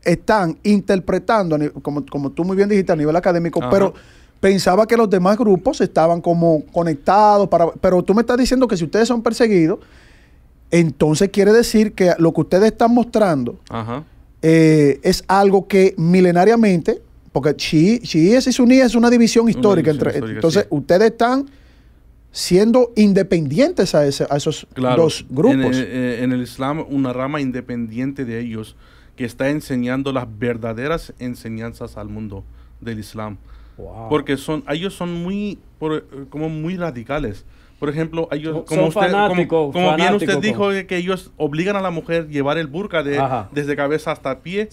están interpretando, como, tú muy bien dijiste, a nivel académico, pero pensaba que los demás grupos estaban como conectados, pero tú me estás diciendo que si ustedes son perseguidos, entonces quiere decir que lo que ustedes están mostrando eh, es algo que milenariamente, porque chiíes y suníes es una división histórica, entre, entonces ustedes están siendo independientes a, a esos dos grupos. En el, eh, en el, Islam, una rama independiente de ellos que está enseñando las verdaderas enseñanzas al mundo del Islam. Porque son, ellos son muy, eh, como muy radicales. Por ejemplo, ellos, como, usted, como, bien usted dijo, eh, que ellos obligan a la mujer llevar el burka de, desde cabeza hasta pie.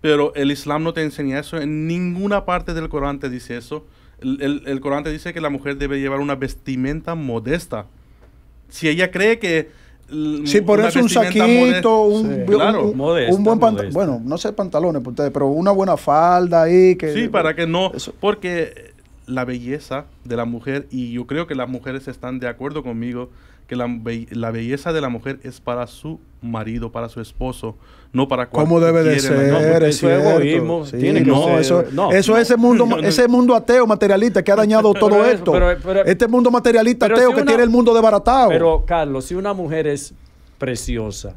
Pero el Islam no te enseña eso. En ninguna parte del Corán te dice eso. El, el, dice que la mujer debe llevar una vestimenta modesta. Si ella cree que... Sí, por un saquito, un, un, buen pantalón. Bueno, no sé pantalones pero una buena falda ahí. Que, sí, para que no. Porque la belleza de la mujer, y yo creo que las mujeres están de acuerdo conmigo, que la, belleza de la mujer es para su marido, para su esposo, no para cualquier... ¿Cómo debe de ser? eso es egoísmo. Eso, es ese mundo, <laughs> ese mundo ateo materialista que ha dañado todo esto. este mundo materialista ateo que tiene el mundo desbaratado. Pero, Carlos, si una mujer es preciosa,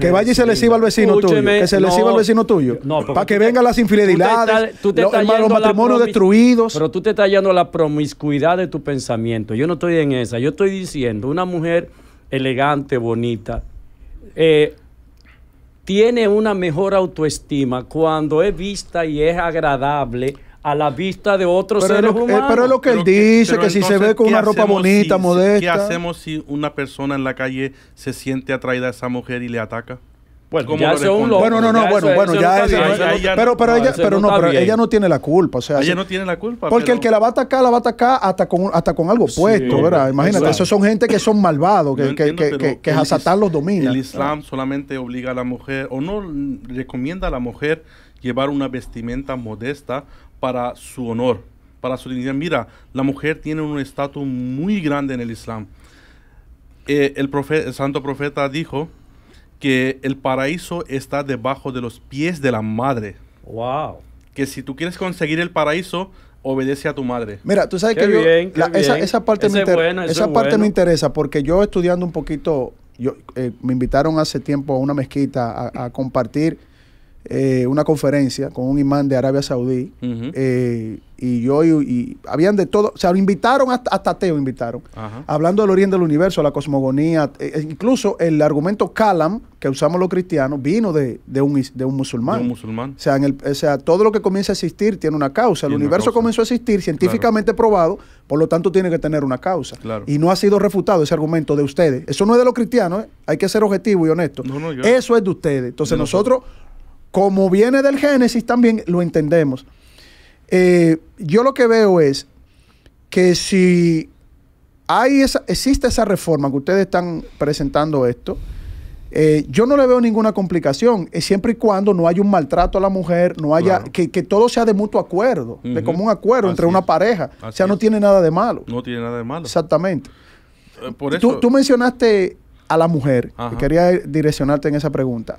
que vaya y se le sirva al vecino tuyo. Que se le al vecino tuyo. para que vengan las infidelidades, los, matrimonios destruidos. Pero tú te estás yendo la promiscuidad de tu pensamiento. Yo no estoy en esa. Yo estoy diciendo, una mujer elegante, bonita, eh, tiene una mejor autoestima cuando es vista y es agradable a la vista de otros pero seres eh, humanos. pero es lo que él dice, que, si se ve con una ropa bonita, modesta. ¿Qué hacemos si una persona en la calle se siente atraída a esa mujer y le ataca? Bueno, pues ya hace un loco, bueno, no, no, bueno, bueno, ya, pero pero ella, pero no, ella no tiene la culpa, o sea, ella no tiene la culpa. Porque el que la va a atacar, la va a atacar hasta con hasta con algo puesto, ¿verdad? Imagínate, esos son gente que son malvados, que que, que, que, Hasatán los domina. El Islam solamente obliga a la mujer o no recomienda a la mujer llevar una vestimenta modesta para su honor, para su dignidad. Mira, la mujer tiene un estatus muy grande en el Islam. Eh, el, profeta santo profeta dijo que el paraíso está debajo de los pies de la madre. Wow. Que si tú quieres conseguir el paraíso, obedece a tu madre. Mira, tú sabes que yo, esa, parte, me, esa parte me interesa porque yo estudiando un poquito, yo, eh, me invitaron hace tiempo a una mezquita a, a compartir eh, una conferencia con un imán de Arabia Saudí eh, y yo y, habían de todo, o sea, lo invitaron hasta, hasta Teo, invitaron, hablando del origen del universo, la cosmogonía, eh, incluso el argumento Kalam que usamos los cristianos vino de, de, un, musulmán. un musulmán. O sea, todo lo que comienza a existir tiene una causa, el universo comenzó a existir científicamente probado, por lo tanto tiene que tener una causa. Y no ha sido refutado ese argumento de ustedes. Eso no es de los cristianos, hay que ser objetivo y honesto. No, no, yo... Eso es de ustedes. Entonces nosotros como viene del Génesis también, lo entendemos. Eh, yo lo que veo es que si hay existe esa reforma que ustedes están presentando esto, eh, yo no le veo ninguna complicación, eh, siempre y cuando no haya un maltrato a la mujer, no haya que, todo sea de mutuo acuerdo, de común acuerdo entre una pareja. o sea, no tiene nada de malo. No tiene nada de malo. Exactamente. tú, mencionaste a la mujer, quería direccionarte en esa pregunta.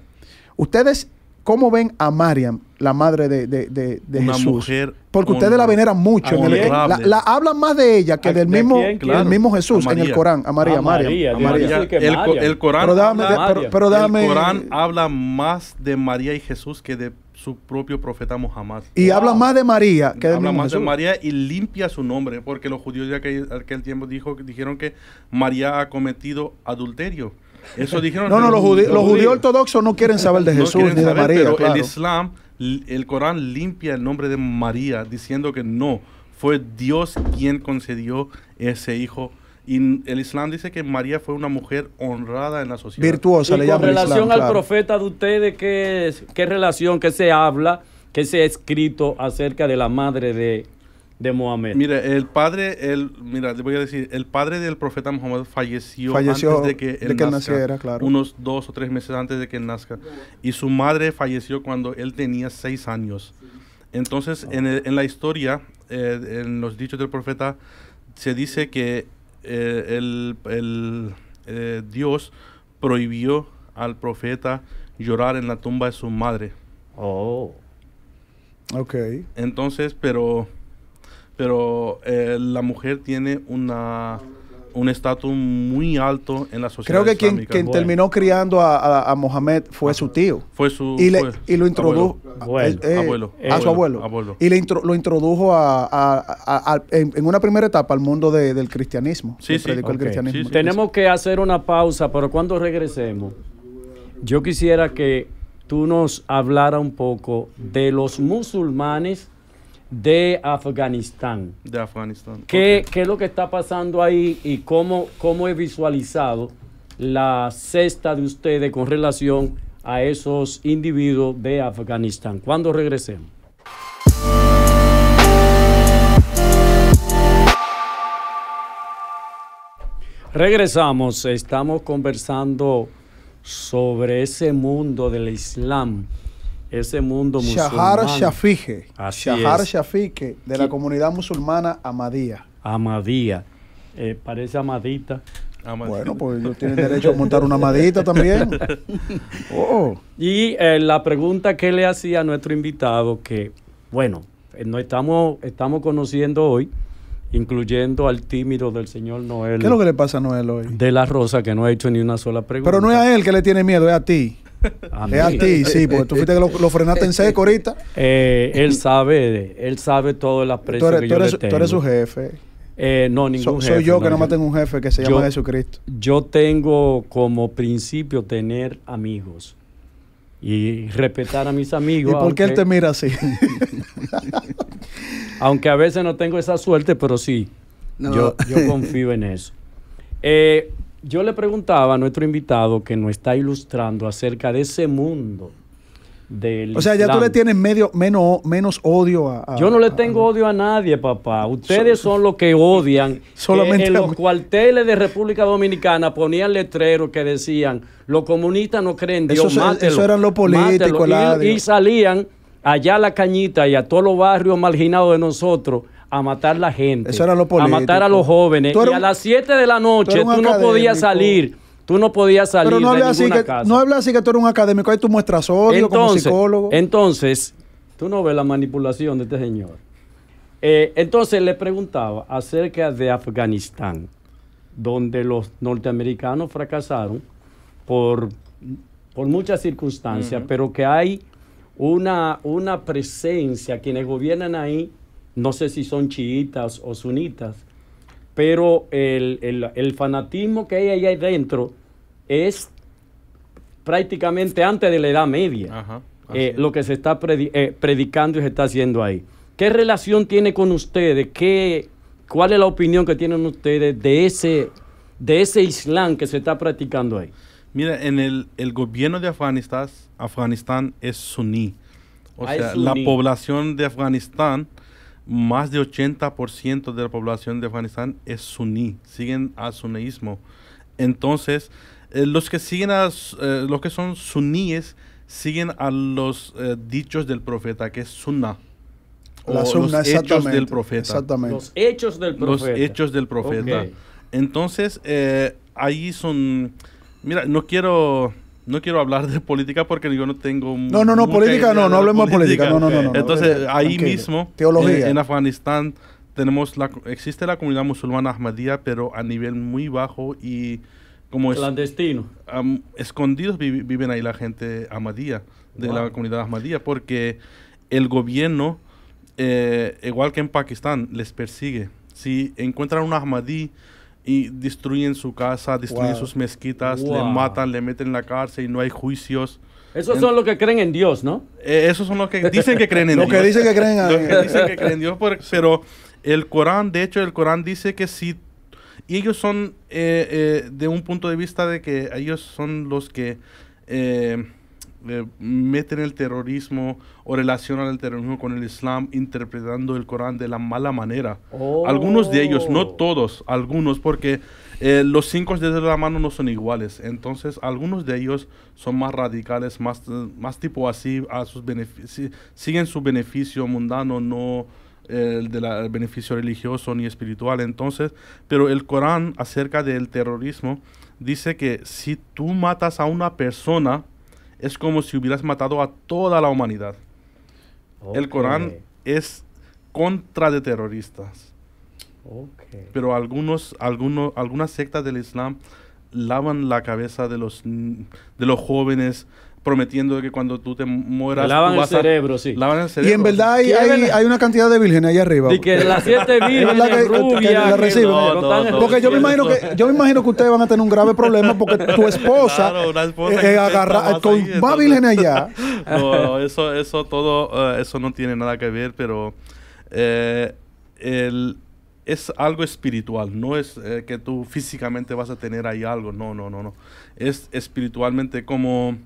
Ustedes ¿Cómo ven a Mariam, la madre de, de, Jesús? Porque ustedes la veneran mucho. la, la, hablan más de ella que del mismo, mismo Jesús en el Corán. A María, El, Corán habla, más de María y Jesús que de su propio profeta Muhammad. Y habla más de María que del Habla más de María y limpia su nombre, porque los judíos de aquel, aquel tiempo dijo, dijeron que María ha cometido adulterio. Eso dijeron. No, no, los, judíos, ortodoxos no quieren saber de Jesús ni de María. Pero el Islam, el Corán limpia el nombre de María diciendo que no, fue Dios quien concedió ese hijo. Y el Islam dice que María fue una mujer honrada en la sociedad. Virtuosa, le llaman. En relación al profeta de ustedes, ¿qué, ¿qué relación, qué se habla, qué se ha escrito acerca de la madre de de Mohamed. Mira, el padre, el, mira, le voy a decir, el padre del profeta Mohammed falleció, antes de que, él, naciera, claro. Unos dos o tres meses antes de que él nazca. Y su madre falleció cuando él tenía seis años. Entonces, en, la historia, eh, en los dichos del profeta, se dice que eh, eh, Dios prohibió al profeta llorar en la tumba de su madre. Oh. Ok. Entonces, pero pero eh, la mujer tiene una un estatus muy alto en la sociedad. Creo que quien, terminó criando a, a, Mohamed fue su tío. Fue su y, lo introdujo a, su abuelo. Y le lo introdujo a, en, una primera etapa al mundo del cristianismo. Sí, sí. cristianismo. Sí, Tenemos que hacer una pausa, pero cuando regresemos, yo quisiera que tú nos hablara un poco de los musulmanes de Afganistán. De Afganistán. ¿Qué, es lo que está pasando ahí y cómo, cómo he visualizado la cesta de ustedes con relación a esos individuos de Afganistán? Cuando regresemos. Regresamos, estamos conversando sobre ese mundo del Islam ese mundo musulmán. Shahar Shafique. Shahar de la comunidad musulmana Amadía. Amadía. Eh, parece Amadita. Bueno, pues ellos tienen derecho a montar una amadita también. <laughs> Oh. Y eh, la pregunta que le hacía a nuestro invitado, que, bueno, eh, no estamos, estamos conociendo hoy, incluyendo al tímido del señor Noel. ¿Qué es lo que le pasa a Noel hoy? De la Rosa, que no ha hecho ni una sola pregunta. Pero no es a él que le tiene miedo, es a ti es a ti, eh, sí, eh, porque tú eh, fuiste que lo, frenaste en seco ahorita. él sabe, él sabe todas las presiones tú eres, que yo eres su jefe. no, ningún Soy yo que no más tengo un jefe que se llama Jesucristo. Yo tengo como principio tener amigos y respetar a mis amigos. ¿Y por qué él te mira así? <laughs> aunque a veces no tengo esa suerte, pero sí, yo, yo confío en eso. Eh, yo le preguntaba a nuestro invitado que nos está ilustrando acerca de ese mundo del o sea, ya tú le tienes medio, menos, menos odio a, Yo no le tengo odio a nadie, papá. Ustedes son los que odian. <laughs> Eh, Solamente en los cuarteles de República Dominicana ponían letreros que decían, los comunistas no creen Dios, eso, Eso eran los políticos. Y, y, salían allá a la cañita y a todos los barrios marginados de nosotros a matar la gente, lo a matar a los jóvenes. Y a las 7 de la noche tú, no podías salir. Tú no podías salir no hablas así que, casa. No que tú eres un académico, ahí tú muestras odio entonces, como psicólogo. Entonces, tú no ves la manipulación de este señor. Eh, entonces le preguntaba acerca de Afganistán, donde los norteamericanos fracasaron por, muchas circunstancias, pero que hay una, una presencia, quienes gobiernan ahí no sé si son chiitas o sunitas, pero el, el, fanatismo que hay ahí adentro es prácticamente antes de la Edad Media, eh, lo que se está eh, predicando y se está haciendo ahí. ¿Qué relación tiene con ustedes? ¿Cuál es la opinión que tienen ustedes de ese, de ese Islam que se está practicando ahí? Mira, en el, gobierno de Afganistán, Afganistán es suní. O ah, sea, la población de Afganistán más de 80% de la población de Afganistán es suní, siguen al suneísmo. Entonces, eh, los que siguen a eh, los que son suníes siguen a los eh, dichos del profeta, que es sunna. O los hechos del profeta. Exactamente. Los hechos del profeta. Los hechos del profeta. Entonces, ahí son. Mira, no quiero no quiero hablar de política porque yo no tengo... No, no, no, política no, no hablemos de política. No, no, no, Entonces, ahí mismo, Teología. Eh, en, Afganistán, tenemos la, existe la comunidad musulmana Ahmadía, pero a nivel muy bajo y como... Es, Clandestino. escondidos viven ahí la gente Ahmadía, de la comunidad Ahmadía, porque el gobierno, eh, igual que en Pakistán, les persigue. Si encuentran un Ahmadí y destruyen su casa, destruyen sus mezquitas, le matan, le meten en la cárcel y no hay juicios. Esos son los que creen en Dios, ¿no? Eh, esos son los que dicen que creen en Dios. <laughs> los que dicen que creen en Dios. Pero el Corán, de hecho, el Corán dice que si... ellos son eh, eh, de un punto de vista de que ellos son los que... Eh, meten el terrorismo o relacionan el terrorismo con el Islam interpretando el Corán de la mala manera. Oh. Algunos de ellos, no todos, algunos, porque eh, los cinco dedos de la mano no son iguales. Entonces, algunos de ellos son más radicales, más, más tipo así, a sus siguen su beneficio mundano, no eh, el del beneficio religioso ni espiritual. Entonces, pero el Corán acerca del terrorismo dice que si tú matas a una persona, es como si hubieras matado a toda la humanidad. El Corán es contra de terroristas. Pero algunos, algunos, algunas sectas del Islam lavan la cabeza de los, de los jóvenes prometiendo que cuando tú te mueras... Lavan el cerebro, sí. Lavan el cerebro. Y en verdad hay, hay, una cantidad de vírgenes ahí arriba. Y que las siete <laughs> vírgenes rubias... porque yo me, imagino que, ustedes van a tener un grave problema porque <laughs> tu esposa... Claro, esposa eh, eh con vírgenes allá. <laughs> no, eso, eso todo... Eh, eso no tiene nada que ver, pero... Eh, es algo espiritual, no es que tú físicamente vas a tener ahí algo, no, no, no, no. Es espiritualmente como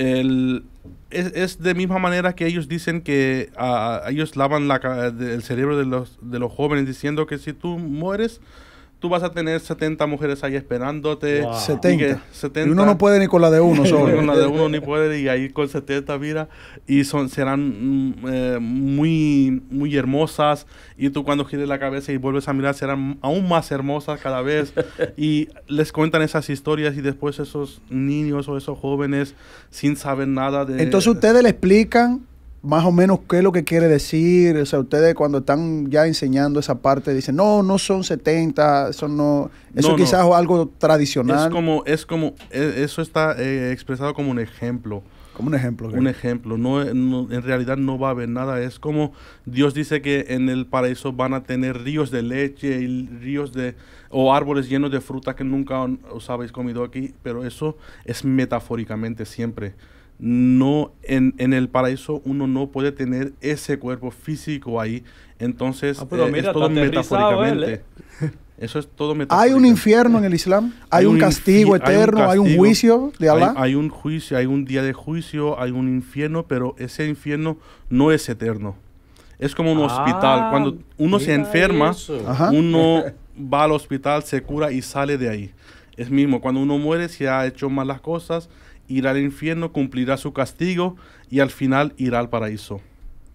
el, es, es, de misma manera que ellos dicen que ah, ah, ellos lavan la, el cerebro de los, de los jóvenes diciendo que si tú mueres, tú vas a tener 70 mujeres ahí esperándote. 70. Y uno no puede ni con la de uno <laughs> solo. con la de uno ni puede, y ahí con 70, mira. Y son, serán mm, eh, muy, muy hermosas. Y tú cuando gires la cabeza y vuelves a mirar, serán aún más hermosas cada vez. <laughs> y les cuentan esas historias y después esos niños o esos jóvenes sin saber nada de... Entonces ustedes le explican más o menos qué es lo que quiere decir. O sea, ustedes cuando están ya enseñando esa parte dicen, no, no son 70, eso no, eso quizás es algo tradicional. Es como, es como, e, eso está eh, expresado como un ejemplo. Como un ejemplo. Un ejemplo. Eh, no, en realidad no va a haber nada. Es como Dios dice que en el paraíso van a tener ríos de leche y ríos de o árboles llenos de fruta que nunca os habéis comido aquí. Pero eso es metafóricamente siempre no en, el paraíso uno no puede tener ese cuerpo físico ahí. Entonces, ah, eh, es todo metafóricamente. ¿eh? Eso es todo metafóricamente. Hay un infierno en el Islam, hay, un, castigo eterno, hay un, juicio de Allah. Hay, un juicio, hay un día de juicio, hay un infierno, pero ese infierno no es eterno. Es como un hospital. Ah, cuando uno se enferma, uno <laughs> va al hospital, se cura y sale de ahí. Es mismo, cuando uno muere, se ha hecho malas cosas, irá al infierno, cumplirá su castigo y al final irá al paraíso.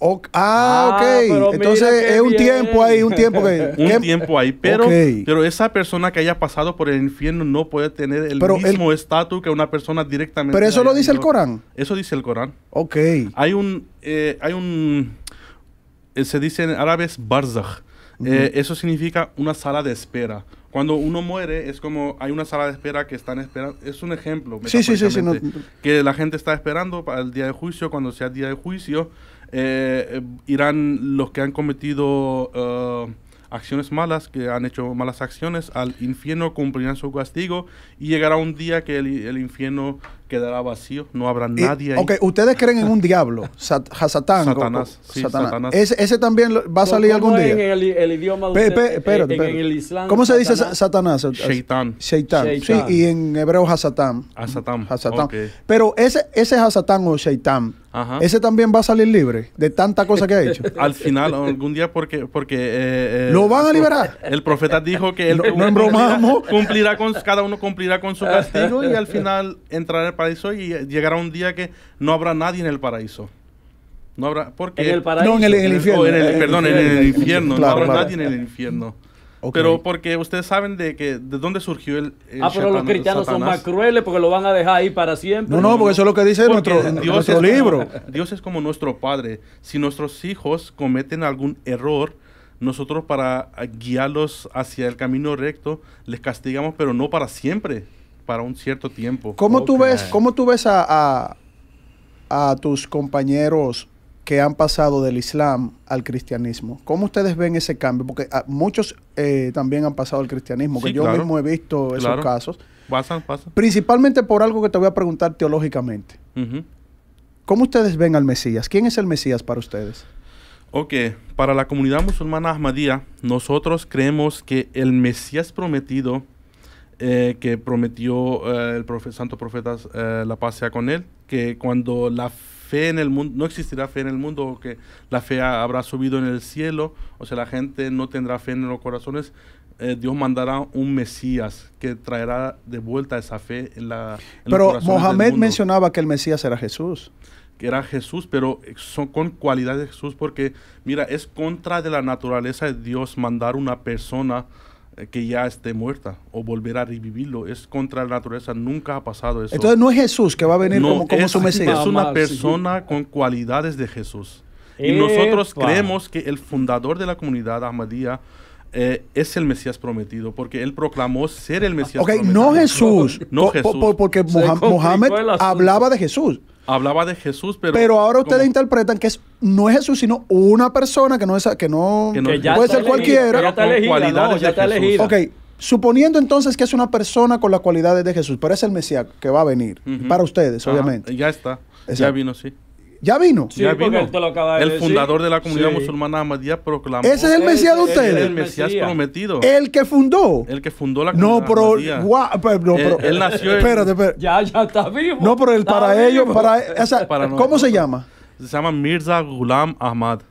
ah, ok. Ah, Entonces es un tiempo ahí, un tiempo que... <laughs> un tiempo ahí. Pero, pero esa persona que haya pasado por el infierno no puede tener el mismo estatus que una persona directamente... Pero eso lo dice el Corán. Eso dice el Corán. Ok. Hay un... Eh, hay un eh, se dice en árabe es eh, eso significa una sala de espera cuando uno muere es como hay una sala de espera que están esperando. Es un ejemplo. Sí, Que la gente está esperando para el día de juicio. Cuando sea el día de juicio, eh, eh, irán los que han cometido eh, acciones malas, que han hecho malas acciones, al infierno, cumplirán su castigo y llegará un día que el, el infierno quedará vacío, no habrá nadie Ok, ustedes creen en un diablo, sat, <laughs> Satanás, Ese, ese, también va a salir algún día. En el, espérate, Islam, ¿Cómo se dice Satanás? Shaitán. Shaitán. Sí, y en hebreo Hasatán. Hasatán. Pero ese, ese Hasatán o Shaitán ese también va a salir libre de tanta cosa que ha hecho. Al final, algún día, porque. porque eh, eh, ¿Lo van a liberar? El profeta dijo que Cumplirá con, cada uno cumplirá con su castigo y al final entrará al paraíso y llegará un día que no habrá nadie en el paraíso. No habrá. Porque, No, en el, infierno. perdón, en el <laughs> infierno. no habrá nadie en el infierno. Pero porque ustedes saben de que de dónde surgió el, Ah, pero los cristianos son más crueles porque lo van a dejar ahí para siempre. No, no, porque eso es lo que dice nuestro, libro. <laughs> Dios es como nuestro padre. Si nuestros hijos cometen algún error, nosotros para guiarlos hacia el camino recto les castigamos, pero no para siempre, para un cierto tiempo. ¿Cómo tú ves, cómo tú ves a tus compañeros que han pasado del Islam al cristianismo. ¿Cómo ustedes ven ese cambio? Porque ah, muchos eh, también han pasado al cristianismo, que yo mismo he visto esos casos. Pasan, Principalmente por algo que te voy a preguntar teológicamente. ¿Cómo ustedes ven al Mesías? ¿Quién es el Mesías para ustedes? Ok, para la comunidad musulmana Ahmadía, nosotros creemos que el Mesías prometido, eh, que prometió eh, el santo profeta, la paz sea con él, que cuando la fe en el mundo, no existirá fe en el mundo, que la fe habrá subido en el cielo, o sea, la gente no tendrá fe en los corazones. Eh, Dios mandará un Mesías que traerá de vuelta esa fe en la. En pero Mohammed Mohamed mencionaba que el Mesías era Jesús. Que era Jesús, pero son con cualidad de Jesús, porque mira, es contra de la naturaleza de Dios mandar una persona eh, que ya esté muerta o volver a revivirlo. Es contra la naturaleza, nunca ha pasado eso. Entonces no es Jesús que va a venir como, su Mesías. Es una persona con cualidades de Jesús. Y nosotros creemos que el fundador de la comunidad, Ahmadía, eh, es el Mesías prometido, porque él proclamó ser el Mesías okay, no Jesús. No Jesús. porque Mohamed hablaba de Jesús hablaba de Jesús, pero. Pero ahora ustedes interpretan que es, no es Jesús, sino una persona que no es. Que no, puede ser cualquiera. Ya está elegida, ya está de Ok, suponiendo entonces que es una persona con las cualidades de Jesús, pero es el Mesías que va a venir. Para ustedes, obviamente. Ya está. Ya vino, sí. ¿Ya vino? el fundador de la comunidad musulmana musulmana ya proclamó. Ese es el Mesías de ustedes. El, Mesías prometido. El que fundó. El que fundó la comunidad. No, pero. no, pero él, nació. Espérate, espérate. Ya, ya está vivo. No, pero el para ellos, para, ¿Cómo se llama? Se llama Mirza Ghulam Ahmad.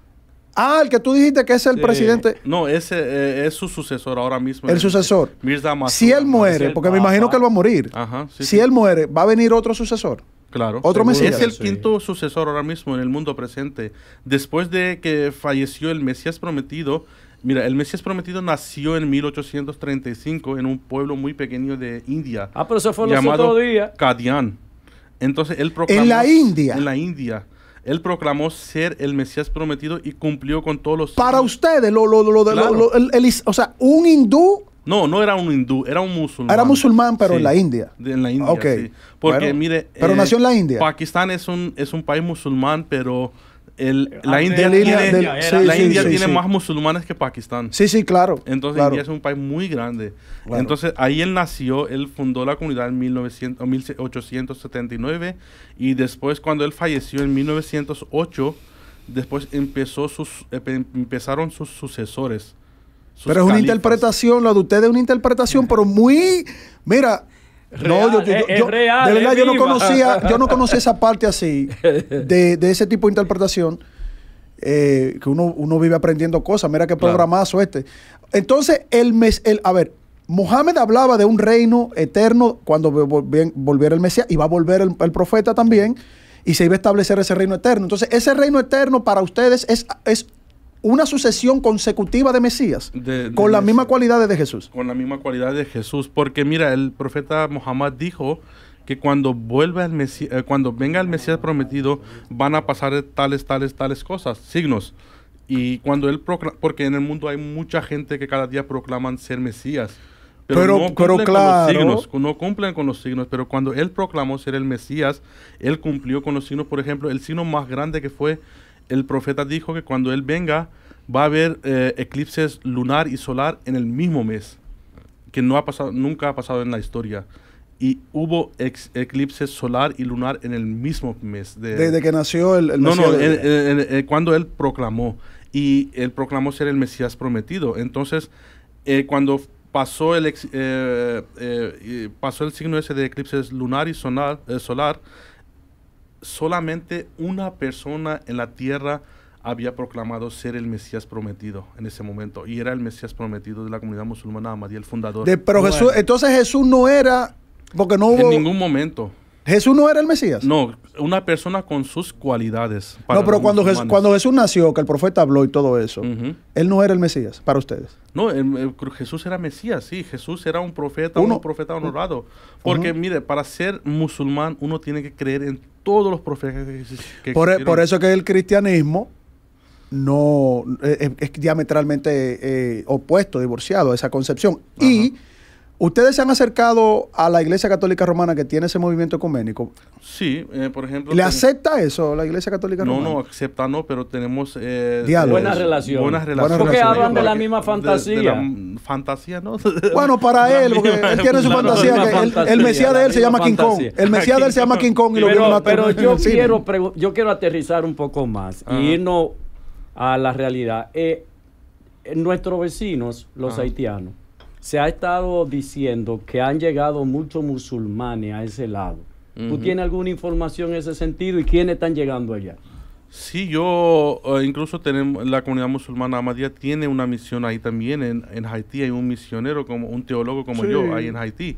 Ah, el que tú dijiste que es el presidente. No, ese eh, es su sucesor ahora mismo. El, sucesor. Mirza Ahmad. Si él muere, porque me imagino que él va a morir. Ajá, sí, si él muere, ¿va a venir otro sucesor? Claro. Otro Mesías. Es el quinto sucesor ahora mismo en el mundo presente. Después de que falleció el Mesías prometido, mira, el Mesías prometido nació en 1835 en un pueblo muy pequeño de India. Ah, pero llamado los Kadian. Entonces él proclamó. En la India. En la India. Él proclamó ser el Mesías prometido y cumplió con todos los. Para ustedes, lo, o sea, un hindú no, no era un hindú, era un musulmán. Era musulmán, pero en la India. en la India. Ok. Porque, mire. Pero eh, nació en la India. Pakistán es un, es un país musulmán, pero. El, ah, la India tiene, más musulmanes que Pakistán. Sí, sí, claro. Entonces, India es un país muy grande. Entonces, ahí él nació, él fundó la comunidad en 1900, 1879 y después, cuando él falleció en 1908, después empezó sus, eh, empezaron sus sucesores pero es una interpretación, la de ustedes es una interpretación, pero muy, mira, yo, de verdad, yo no conocía, yo no conocía esa parte así <laughs> de, ese tipo de interpretación. Eh, que uno, uno, vive aprendiendo cosas. Mira qué programazo este. Entonces, el mes, el, a ver, Mohammed hablaba de un reino eterno cuando volviera el Mesías y va a volver el, profeta también y se iba a establecer ese reino eterno. Entonces, ese reino eterno para ustedes es, es una sucesión consecutiva de Mesías con las mismas cualidades de Jesús. Con la misma cualidad de Jesús, porque mira, el profeta Muhammad dijo que cuando vuelva eh, cuando venga el Mesías prometido, van a pasar tales, tales, tales cosas, signos. Y cuando él porque en el mundo hay mucha gente que cada día proclaman ser Mesías. Pero, claro. con los signos, no cumplen con los signos, pero cuando él proclamó ser el Mesías, él cumplió con los signos. Por ejemplo, el signo más grande que fue el profeta dijo que cuando Él venga va a haber eh, eclipses lunar y solar en el mismo mes, que no ha pasado, nunca ha pasado en la historia. Y hubo eclipses solar y lunar en el mismo mes. Desde que nació el, el No, no, cuando Él proclamó. Y Él proclamó ser el Mesías prometido. Entonces, eh, cuando pasó el, eh, pasó el signo ese de eclipses lunar y solar, solamente una persona en la tierra había proclamado ser el Mesías prometido en ese momento. Y era el Mesías prometido de la comunidad musulmana y el fundador. pero Jesús, entonces Jesús no era, porque no hubo... En ningún momento. Jesús no era el Mesías. No, una persona con sus cualidades. no, pero cuando Jesús, cuando Jesús nació, que el profeta habló y todo eso, él no era el Mesías para ustedes. No, Jesús era Mesías, sí. Jesús era un profeta, un profeta honorado. Porque mire, para ser musulmán uno tiene que creer en todos los profetas que, por, e, eso que el cristianismo no eh, es, diametralmente eh, opuesto, divorciado a esa concepción. Y ¿Ustedes se han acercado a la Iglesia Católica Romana que tiene ese movimiento ecuménico? Sí, eh, por ejemplo. ¿Le acepta eso la Iglesia Católica Romana? No, no, acepta no, pero tenemos. Eh, eh, Buenas relaciones. Buenas relaciones. hablan de <laughs> la misma fantasía. fantasía, ¿no? Bueno, para él, porque él tiene su fantasía. el, Mesías de él se llama King Kong. El Mesías de él se llama King Kong y lo vieron a Pero yo quiero, yo quiero aterrizar un poco más y irnos a la realidad. nuestros vecinos, los haitianos se ha estado diciendo que han llegado muchos musulmanes a ese lado. ¿Tú tienes alguna información en ese sentido y quiénes están llegando allá? Sí, yo eh, incluso tenemos la comunidad musulmana amadía tiene una misión ahí también en, Haití. Hay un misionero como un teólogo como yo ahí en Haití.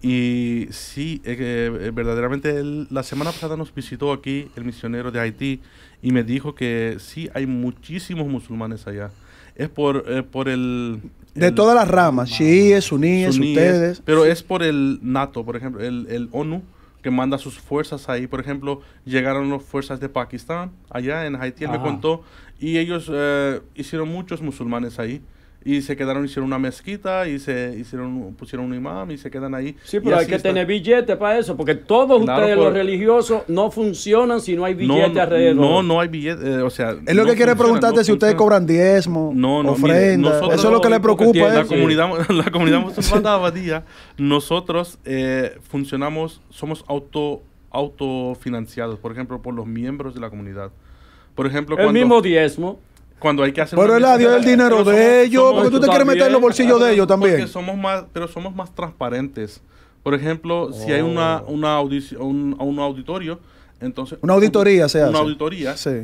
Y sí, eh, eh, verdaderamente la semana pasada nos visitó aquí el misionero de Haití y me dijo que sí hay muchísimos musulmanes allá es por, eh, por el, De todas las ramas, chiíes, suníes, ustedes. Pero es por el NATO, por ejemplo, el, el ONU que manda sus fuerzas ahí. Por ejemplo, llegaron las fuerzas de Pakistán, allá en Haití, él me contó, y ellos eh, hicieron muchos musulmanes ahí y se quedaron, hicieron una mezquita y se hicieron, pusieron un imán y se quedan ahí. Sí, pero hay que tener billetes para eso, porque todos ustedes, los religiosos, no funcionan si no hay billetes no, alrededor. No, no hay billetes, eh, o sea... Es lo que quiere preguntarte si ustedes cobran diezmo, no, no, ofrendas, eso es lo que le preocupa. la, comunidad, <laughs> la comunidad musulmana <laughs> abadía, nosotros eh, funcionamos, somos auto autofinanciados, por ejemplo, por los miembros de la comunidad. Por ejemplo, El mismo diezmo cuando hay que hacer Pero él dio el dinero de ellos, porque tú te quieres meter en los bolsillos de ellos también. Porque somos más, pero somos más transparentes. Por ejemplo, si hay una, oh. una audición, un, un, auditorio, entonces... Una auditoría se hace. Una auditoría. Sí.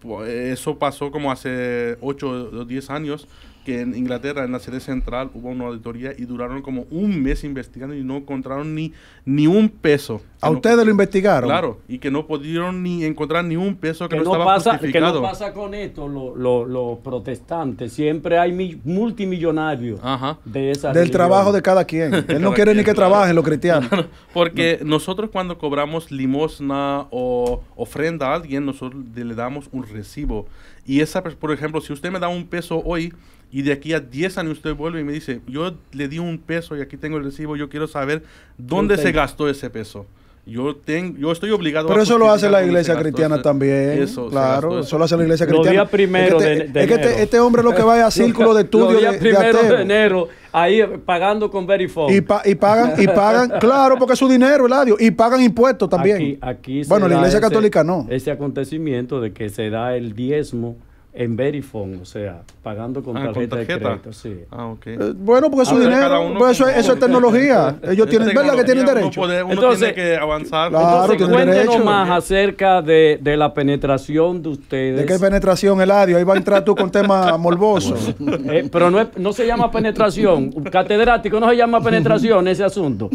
Pues, eso pasó como hace 8 o 10 años que en Inglaterra, en la sede central, hubo una auditoría y duraron como un mes investigando y no encontraron ni, ni un peso. ¿A ustedes lo investigaron? Claro, y que no pudieron ni encontrar ni un peso que, no, estaba pasa, justificado. no pasa con esto, los protestantes? Siempre hay multimillonarios de esa Del trabajo de cada quien. <laughs> Él no quiere ni que trabajen los cristianos. <laughs> Porque nosotros cuando cobramos limosna o ofrenda a alguien, nosotros le damos un recibo. Y esa, por ejemplo, si usted me da un peso hoy, y de aquí a 10 años usted vuelve y me dice, yo le di un peso y aquí tengo el recibo, yo quiero saber dónde se gastó ese peso. Yo, tengo, yo estoy obligado a... Pero eso lo hace la iglesia cristiana también. claro, eso. lo hace la iglesia cristiana. Lo día primero este, de, de es que este, este, este, hombre lo que va a <laughs> círculo de estudio. el día primero de, enero, ahí pagando con Verifone. Y, y pagan, y pagan, <laughs> claro, porque es su dinero, Eladio. Y pagan impuestos también. Aquí, bueno, la iglesia católica no. Ese acontecimiento de que se da el diezmo en Verifone, o sea, pagando con, ah, tarjeta, de crédito. Sí. Ah, okay. Eh, bueno, porque su dinero, pues eso, eso, es tecnología. <laughs> Ellos tienen, ¿verdad que tienen derecho? Uno tiene que avanzar. Claro, entonces, cuéntenos más acerca de, de, la penetración de ustedes. ¿De qué penetración, Eladio? Ahí va a entrar tú con temas <laughs> morbosos. Eh, pero no, no se llama penetración. Catedrático no se llama penetración ese asunto.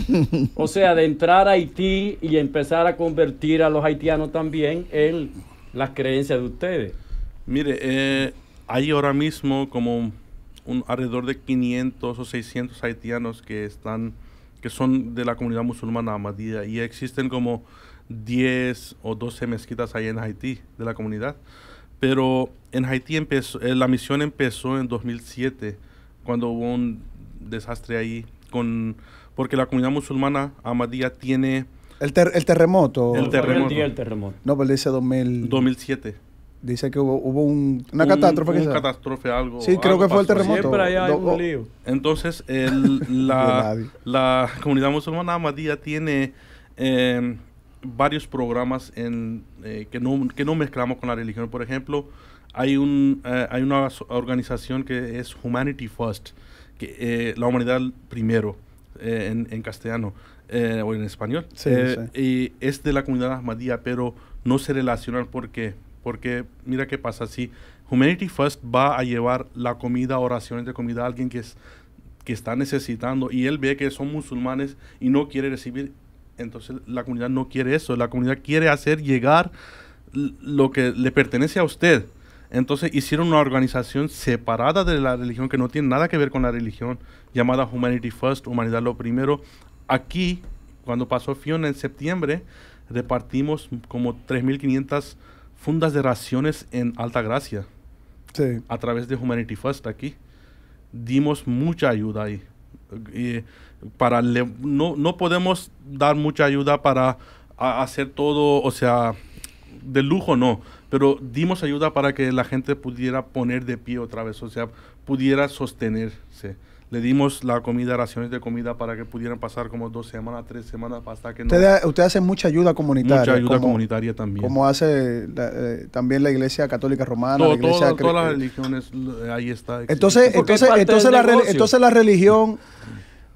O sea, de entrar a Haití y empezar a convertir a los haitianos también en las creencias de ustedes. Mire, eh, hay ahora mismo como un, alrededor de 500 o 600 haitianos que están que son de la comunidad musulmana amadía y existen como 10 o 12 mezquitas ahí en Haití de la comunidad. Pero en Haití empezó, eh, la misión empezó en 2007 cuando hubo un desastre ahí con porque la comunidad musulmana amadía tiene el, terremoto. El terremoto. No, pero dice 2007. Dice que hubo, un, una catástrofe. Una catástrofe, algo. Sí, creo que fue el terremoto. Siempre hay un lío. Entonces, <laughs> la, comunidad musulmana Ahmadía tiene em, varios programas en, eh, que, no, mezclamos con la religión. Por ejemplo, hay, un, eh, una organización que es Humanity First, que eh, la humanidad primero en, en, castellano o en español. Y es de la comunidad Ahmadía, pero no se relacionan porque porque mira qué pasa, si Humanity First va a llevar la comida, oraciones de comida a alguien que, es, que está necesitando y él ve que son musulmanes y no quiere recibir, entonces la comunidad no quiere eso, la comunidad quiere hacer llegar lo que le pertenece a usted. Entonces hicieron una organización separada de la religión que no tiene nada que ver con la religión, llamada Humanity First, Humanidad lo Primero. Aquí, cuando pasó Fiona en septiembre, repartimos como 3.500 fundas de raciones en Alta Sí. A través de Humanity First aquí. Dimos mucha ayuda ahí. para no, no podemos dar mucha ayuda para hacer todo, o sea, de lujo no, pero dimos ayuda para que la gente pudiera poner de pie otra vez, o sea, pudiera sostenerse. Le dimos la comida, raciones de comida para que pudieran pasar como dos semanas, tres semanas hasta que usted, no. Usted hace mucha ayuda comunitaria. Mucha ayuda comunitaria también. Como hace eh, también la Iglesia Católica Romana, la Iglesia Todas las religiones, eh, ahí está. Entonces, entonces, entonces la, entonces la religión.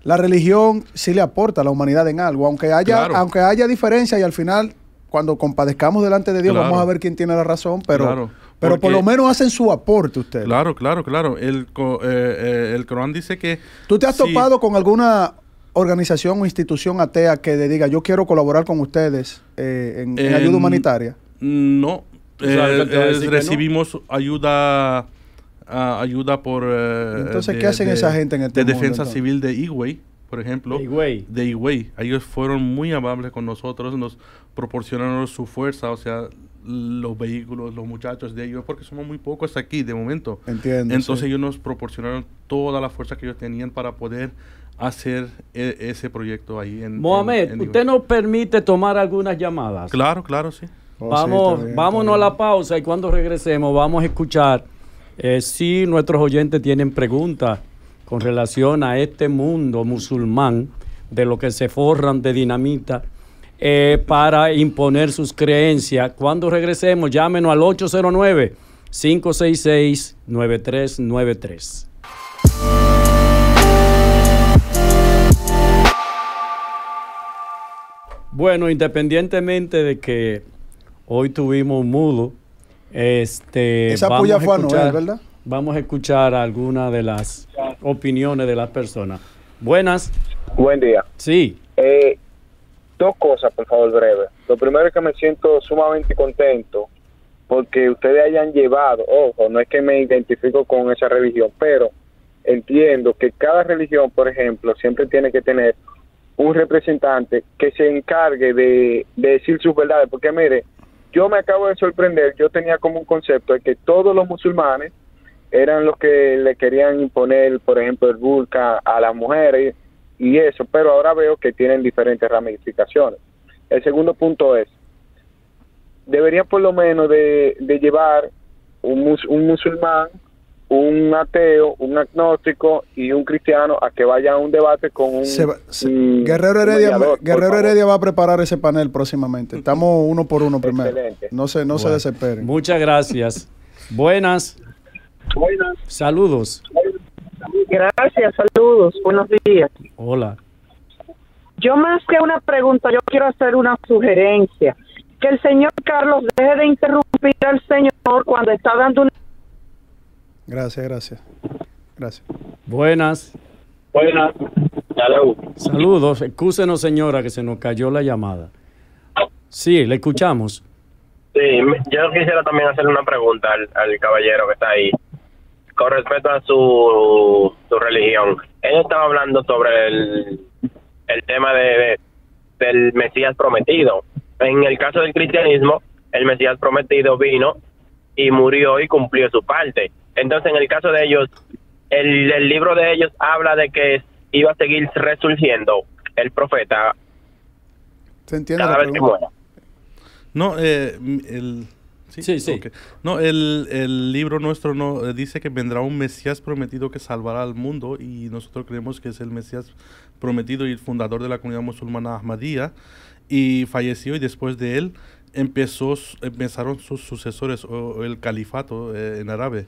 La religión sí le aporta a la humanidad en algo, aunque haya, aunque haya diferencia y al final, cuando compadezcamos delante de Dios, vamos a ver quién tiene la razón, pero pero por lo menos hacen su aporte ustedes. Claro, claro, claro. El, eh, eh, el Corán dice que... ¿Tú te has topado con alguna organización o institución atea que le diga yo quiero colaborar con ustedes eh, en, ayuda humanitaria? No. recibimos ayuda ah, ayuda por... entonces, ¿qué hacen esa gente en el este De defensa civil de Higüey por ejemplo, Higüey. de Higüey. Ellos fueron muy amables con nosotros, nos proporcionaron su fuerza, o sea, los vehículos, los muchachos de ellos, porque somos muy pocos aquí de momento. Entiendo. Entonces ellos nos proporcionaron toda la fuerza que ellos tenían para poder hacer e, ese proyecto ahí. En, Mohamed, ¿usted nos permite tomar algunas llamadas? Claro, claro, sí. Oh, vamos, vámonos a la pausa y cuando regresemos vamos a escuchar eh, si nuestros oyentes tienen preguntas con relación a este mundo musulmán de lo que se forran de dinamita eh, para imponer sus creencias. Cuando regresemos, llámenos al 809-566-9393. Bueno, independientemente de que hoy tuvimos un mudo, este, vamos a escuchar, ¿verdad? Vamos a escuchar algunas de las opiniones de las personas. Buenas. Buen día. Sí. Eh, dos cosas, por favor, breve. Lo primero es que me siento sumamente contento porque ustedes hayan llevado, ojo, no es que me identifico con esa religión, pero entiendo que cada religión, por ejemplo, siempre tiene que tener un representante que se encargue de, decir sus verdades, porque mire, yo me acabo de sorprender, yo tenía como un concepto de que todos los musulmanes eran los que le querían imponer, por ejemplo, el burka a las mujeres, y eso, pero ahora veo que tienen diferentes ramificaciones. El segundo punto es, debería por lo menos de, llevar un, musulmán, un ateo, un agnóstico y un cristiano a que vaya a un debate con un... Guerrero, Heredia, Guerrero Heredia, va a preparar ese panel próximamente. <laughs> Estamos uno por uno primero. No se, no se desesperen. Muchas gracias. Buenas. Buenas. Saludos. Gracias, saludos, buenos días. Hola. Yo más que una pregunta, yo quiero hacer una sugerencia. Que el señor Carlos deje de interrumpir al señor cuando está dando una... Gracias, gracias. Gracias. Buenas. Buenas. Saludos. Excúsenos, señora, que se nos cayó la llamada. Sí, le escuchamos. Sí, yo quisiera también hacerle una pregunta al caballero que está ahí con respecto a su, religión. Él estaba hablando sobre el, tema de, del Mesías prometido. En el caso del cristianismo, el Mesías prometido vino y murió y cumplió su parte. Entonces, en el caso de ellos, el, libro de ellos habla de que iba a seguir resurgiendo el profeta. ¿Se Cada vez que No, eh, el, Sí, sí. No, el, libro nuestro no eh, dice que vendrá un Mesías prometido que salvará al mundo y nosotros creemos que es el Mesías prometido y el fundador de la comunidad musulmana Ahmadía y falleció y después de él empezó, empezaron sus sucesores o, el califato eh, en árabe.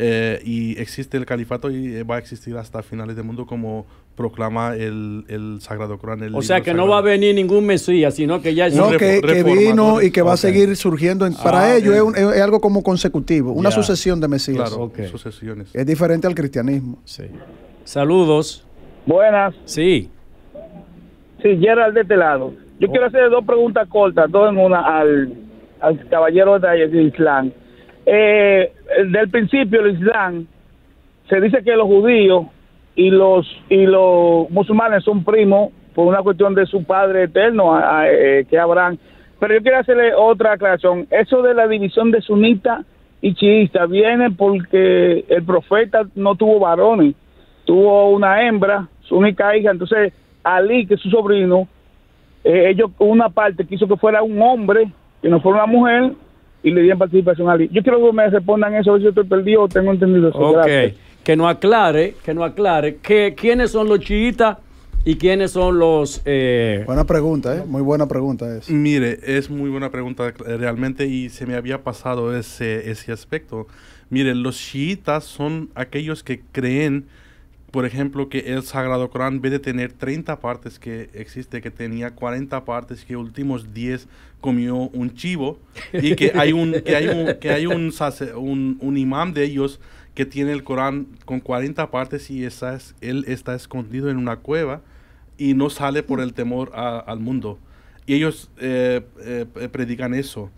Eh, y existe el califato y va a existir hasta finales del mundo como proclama el, el Sagrado Corán. El o sea que no va a venir ningún Mesías, sino que ya es no, un que, que vino y que va a seguir surgiendo. Ah, para ello ellos es, algo como consecutivo, una sucesión de Mesías. sucesiones. Es diferente al cristianismo. Saludos. Buenas. Sí. Sí, Gerald de este lado. Yo oh. quiero hacer dos preguntas cortas, dos en una al, al caballero de Islam. Eh, del principio, el Islam se dice que los judíos y los y los musulmanes son primos por una cuestión de su padre eterno eh, eh, que habrán. Pero yo quiero hacerle otra aclaración. Eso de la división de sunita y chiísta viene porque el profeta no tuvo varones, tuvo una hembra, su única hija. Entonces Ali, que es su sobrino, eh, ellos una parte quiso que fuera un hombre, que no fuera una mujer, y le dieron participación a Ali. Yo quiero que me respondan eso, a ver si estoy perdido o tengo entendido eso. Okay que no aclare, que no aclare que, quiénes son los chiitas y quiénes son los... Eh, buena pregunta, ¿eh? Muy buena pregunta es. Mire, es muy buena pregunta eh, realmente y se me había pasado ese, ese aspecto. Mire, los chiitas son aquellos que creen por ejemplo, que el Sagrado Corán, en vez de tener 30 partes que existe, que tenía 40 partes, que últimos 10 comió un chivo, y que hay un, que hay un imán de ellos que tiene el Corán con 40 partes y él está escondido en una cueva y no sale por el temor al mundo. Y ellos eh, eh, eh, predican eso.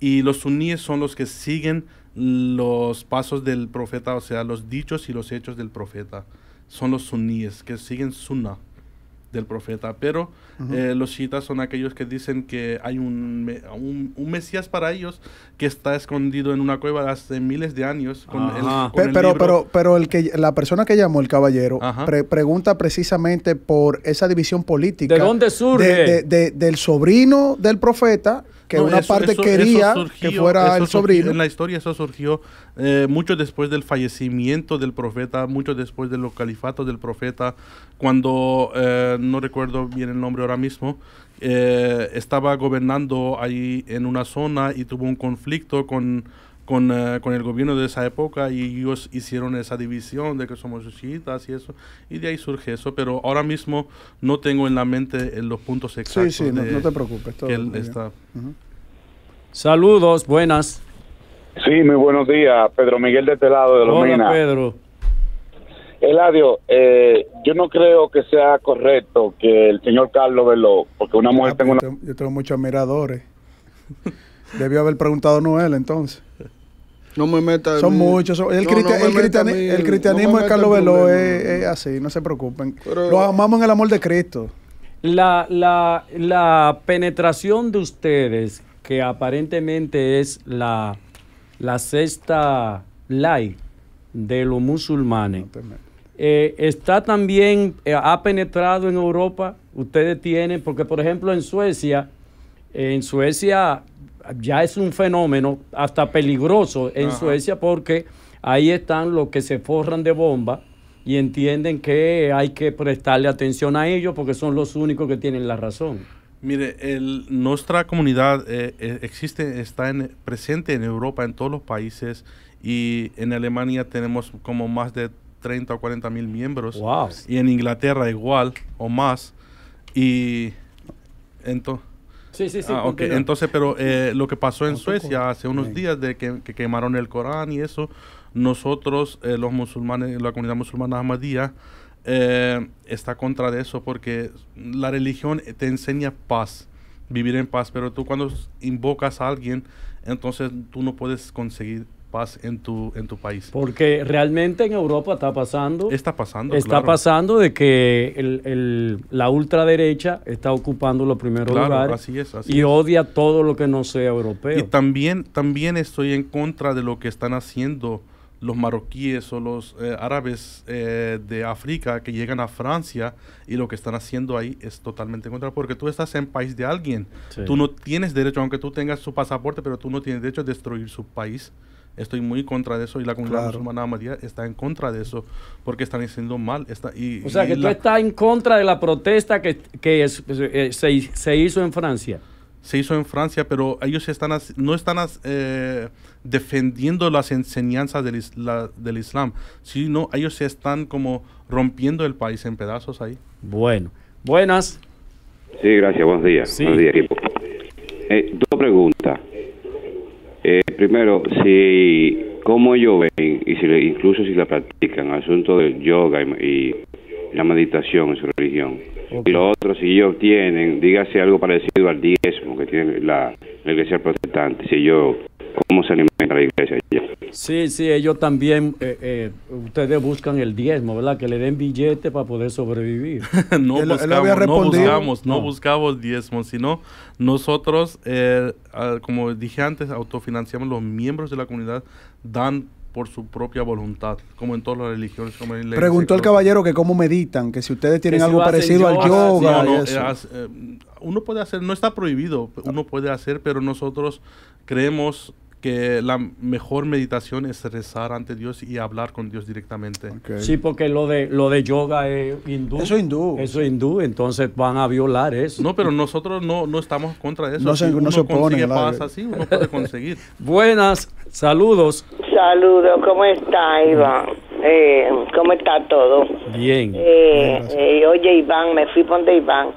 Y los suníes son los que siguen los pasos del profeta, o sea, los dichos y los hechos del profeta. Son los suníes que siguen Sunnah del profeta. Pero eh, los chiitas son aquellos que dicen que hay un, Mesías para ellos que está escondido en una cueva hace miles de años. pero, pero, pero, el que, la persona que llamó el caballero pregunta precisamente por esa división política. ¿De dónde surge? de, del sobrino del profeta que una parte quería que fuera el sobrino. en la historia eso surgió eh, mucho después del fallecimiento del profeta, mucho después de los califatos del profeta, cuando, eh, no recuerdo bien el nombre ahora mismo, eh, estaba gobernando ahí en una zona y tuvo un conflicto con eh, con, el gobierno de esa época y ellos hicieron esa división de que somos chiitas y eso, y de ahí surge eso, pero ahora mismo no tengo en la mente eh, los puntos exactos. Sí, sí, no, te preocupes. Saludos, buenas. Sí, muy buenos días, Pedro Miguel de este lado de minas Hola, Pedro. Eladio, eh, yo no creo que sea correcto que el señor Carlos Veló, porque una ah, mujer pues tengo una... Yo tengo muchos admiradores. <laughs> Debió haber preguntado Noel entonces. No me meta. Son muchos. el, el, cristianismo de Carlos Veló es, así, no se preocupen. Pero, Los amamos en el amor de Cristo. La, penetración de ustedes, que aparentemente es la, sexta ley de los musulmanes, eh, está también, eh, ha penetrado en Europa. Ustedes tienen, porque por ejemplo en Suecia, en Suecia ya es un fenómeno hasta peligroso en Suecia porque ahí están los que se forran de bomba y entienden que hay que prestarle atención a ellos porque son los únicos que tienen la razón. Mire, nuestra comunidad eh, eh, existe, está presente en Europa, en todos los países, y en Alemania tenemos como más de 30 o 40 mil miembros. Wow. Y en Inglaterra igual o más. Y entonces... Sí, sí, sí. Ah, entonces, pero eh, lo que pasó en Suecia hace unos días de que, quemaron el Corán y eso, nosotros, eh, los musulmanes, la comunidad musulmana Ahmadía, eh, está contra de eso porque la religión te enseña paz, vivir en paz, pero tú cuando invocas a alguien, entonces tú no puedes conseguir paz en tu, en tu país. Porque realmente en Europa está pasando. Está pasando. Está pasando de que el, el, la ultraderecha está ocupando los primeros lugar y odia todo lo que no sea europeo. Y también, también estoy en contra de lo que están haciendo los marroquíes o los eh, árabes eh, de África que llegan a Francia y lo que están haciendo ahí es totalmente en contra, porque tú estás en país de alguien. Tú no tienes derecho, aunque tú tengas su pasaporte, pero tú no tienes derecho a destruir su país Estoy muy contra de eso y la comunidad claro. musulmana está en contra de eso porque están haciendo mal. Está, y, o sea, que tú estás en contra de la protesta que, que pues, eh, se, se, hizo en Francia. Se hizo en Francia, pero ellos están no están eh, defendiendo las enseñanzas del, del Islam, sino ellos se están como rompiendo el país en pedazos ahí. Bueno, buenas. Sí, gracias, buenos días. Buenos días, equipo. Eh, dos preguntas. Eh, primero, si cómo ellos ven, y si incluso si la practican, asunto del yoga y, la meditación en su religión. Y lo otro, si ellos tienen, dígase algo parecido al diezmo que tiene la, la iglesia protestante, si ellos cómo se alimenta la iglesia. Sí, sí, ellos también, eh, eh, ustedes buscan el diezmo, ¿verdad? Que le den billete para poder sobrevivir. <laughs> no, buscamos, no, buscamos, diezmo, sino nosotros, eh, como dije antes, autofinanciamos los miembros de la comunidad, dan por su propia voluntad, como en todas las religiones. Preguntó el caballero que cómo meditan, que si ustedes tienen algo parecido al yoga. Ah, uno puede hacer, no está prohibido, uno puede hacer, pero nosotros creemos que la mejor meditación es rezar ante Dios y hablar con Dios directamente. Sí, porque lo de lo de yoga es hindú. Eso es hindú. Eso es hindú, entonces van a violar eso. No, pero nosotros no, no estamos contra eso. No se, no se puede conseguir. <laughs> Buenas, saludos. Saludos, ¿cómo está Iván? Eh, ¿Cómo está todo? Bien. Eh, eh, oye, Iván, me fui donde Iván.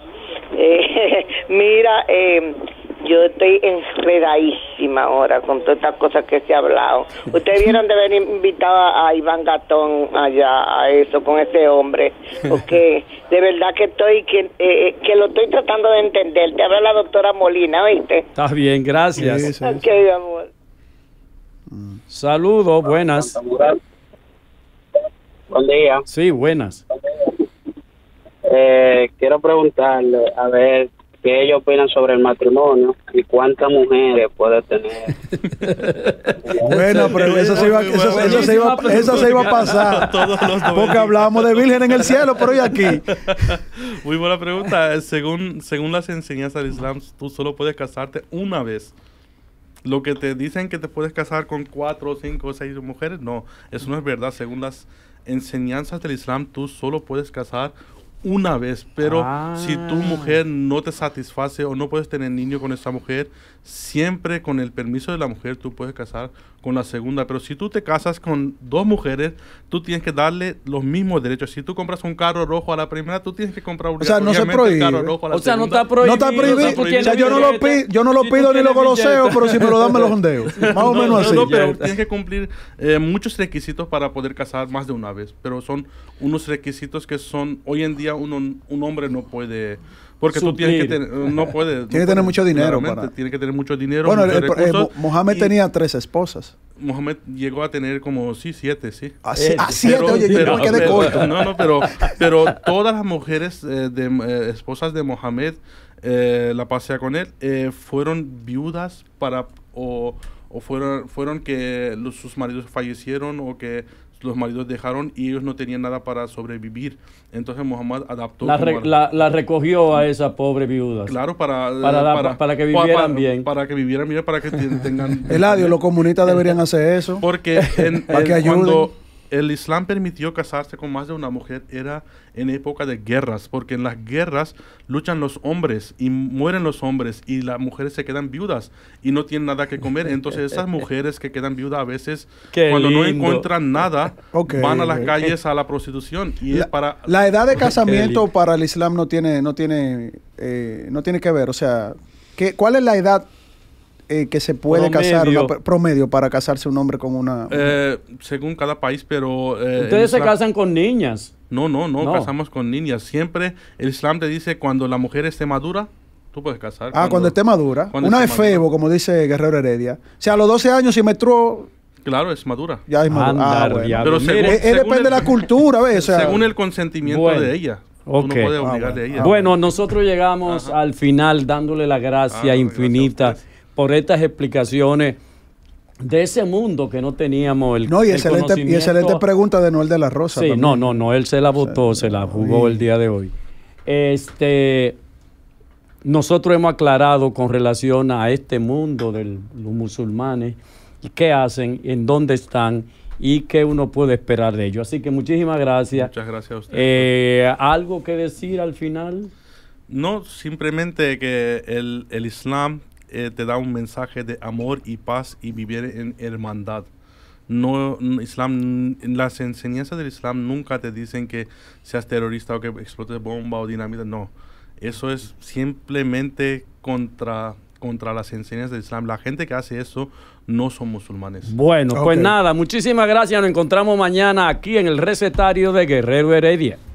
<laughs> mira, eh, yo estoy enredadísima ahora con todas estas cosas que se ha hablado. Ustedes vieron de haber invitado a Iván Gatón allá a eso, con ese hombre. Porque de verdad que estoy, que, eh, eh, que lo estoy tratando de entender. Te habla la doctora Molina, ¿oíste? Está bien, gracias. Sí, amor. Saludos, buenas. Buen día. Sí, buenas. Eh, quiero preguntarle, a ver, qué ellos opinan sobre el matrimonio y cuántas mujeres puede tener. <laughs> bueno, pero eso se iba, eso, se iba, eso se iba a pasar. <laughs> Porque hablábamos de Virgen en el cielo, pero hoy aquí. <laughs> Muy buena pregunta. Según, según las enseñanzas del Islam, tú solo puedes casarte una vez. Lo que te dicen que te puedes casar con cuatro, cinco, seis mujeres, no, eso no es verdad. Según las enseñanzas del Islam, tú solo puedes casar una vez, pero si tu ah. mujer no te satisface o no puedes tener niño con esa mujer, siempre con el permiso de la mujer tú puedes casar con la segunda, pero si tú te casas con dos mujeres, tú tienes que darle los mismos derechos. Si tú compras un carro rojo a la primera, tú tienes que comprar un carro rojo a la o sea, no está prohibido. No está prohibido. O sea, yo no lo, yo no lo pido ni lo conoceo pero si me lo dan me lo jondeo. <laughs> Más o menos así. pero tienes que cumplir eh, muchos requisitos para poder casar más de una vez, pero son unos requisitos que son hoy en día un hombre no puede porque tú tienes que tener, no puedes. <laughs> Tienes que tener mucho dinero. Para... Tienes que tener mucho dinero. Bueno, Mohamed tenía tres esposas. Mohamed llegó a tener como, sí, siete, sí. Ah, eh, ah siete, oye, corto. No, no, pero, pero todas las mujeres, eh, de, eh, esposas de Mohamed, la pasea con él, fueron viudas para, o, fueron, fueron que sus maridos fallecieron o que los maridos dejaron y ellos no tenían nada para sobrevivir. Entonces Muhammad adaptó... La, la, recogió a esa pobre viuda. Claro, eh, para, para, que vivieran bien. Para que vivieran bien, para que <laughs> tengan... Eladio, los comunistas deberían hacer eso. Porque <laughs> que cuando, el Islam permitió casarse con más de una mujer era en época de guerras, porque en las guerras luchan los hombres y mueren los hombres y las mujeres se quedan viudas y no tienen nada que comer. Entonces esas <laughs> mujeres que quedan viudas a veces cuando no encuentran nada <laughs> van a las calles a la prostitución. la, la edad de casamiento para el Islam no tiene no tiene eh, no tiene que ver, o sea, ¿cuál es la edad eh, que se puede casar, promedio para casarse un hombre con una... Eh, según cada país, pero... Eh, ustedes se casan con niñas. No, no, no, casamos con niñas. Siempre el Islam te dice cuando la mujer esté madura, tú puedes casar. Ah, cuando, esté madura. una es febo, como dice Guerrero Heredia. O sea, a los 12 años si menstruó... Claro, es madura. Ya es madura. Ah, pero depende de la cultura, según el consentimiento de ah, ella. bueno. nosotros llegamos al final dándole la gracia ah, infinita por estas explicaciones de ese mundo que no teníamos el No, y, excelente, conocimiento. y excelente pregunta de Noel de la Rosa. no, no, no, él se la votó, se la jugó el día de hoy. Este, nosotros hemos aclarado con relación a este mundo de los musulmanes, qué hacen, en dónde están y qué uno puede esperar de ellos. Así que muchísimas gracias. Muchas gracias a usted. Eh, ¿Algo que decir al final? No, simplemente que el, el Islam eh, te da un mensaje de amor y paz y vivir en hermandad. No, Islam, las enseñanzas del Islam nunca te dicen que seas terrorista o que explotes bomba o dinamita, no. Eso es simplemente contra contra las enseñanzas del Islam. La gente que hace eso no son musulmanes. Bueno, pues nada, muchísimas gracias. Nos encontramos mañana aquí en el recetario de Guerrero Heredia.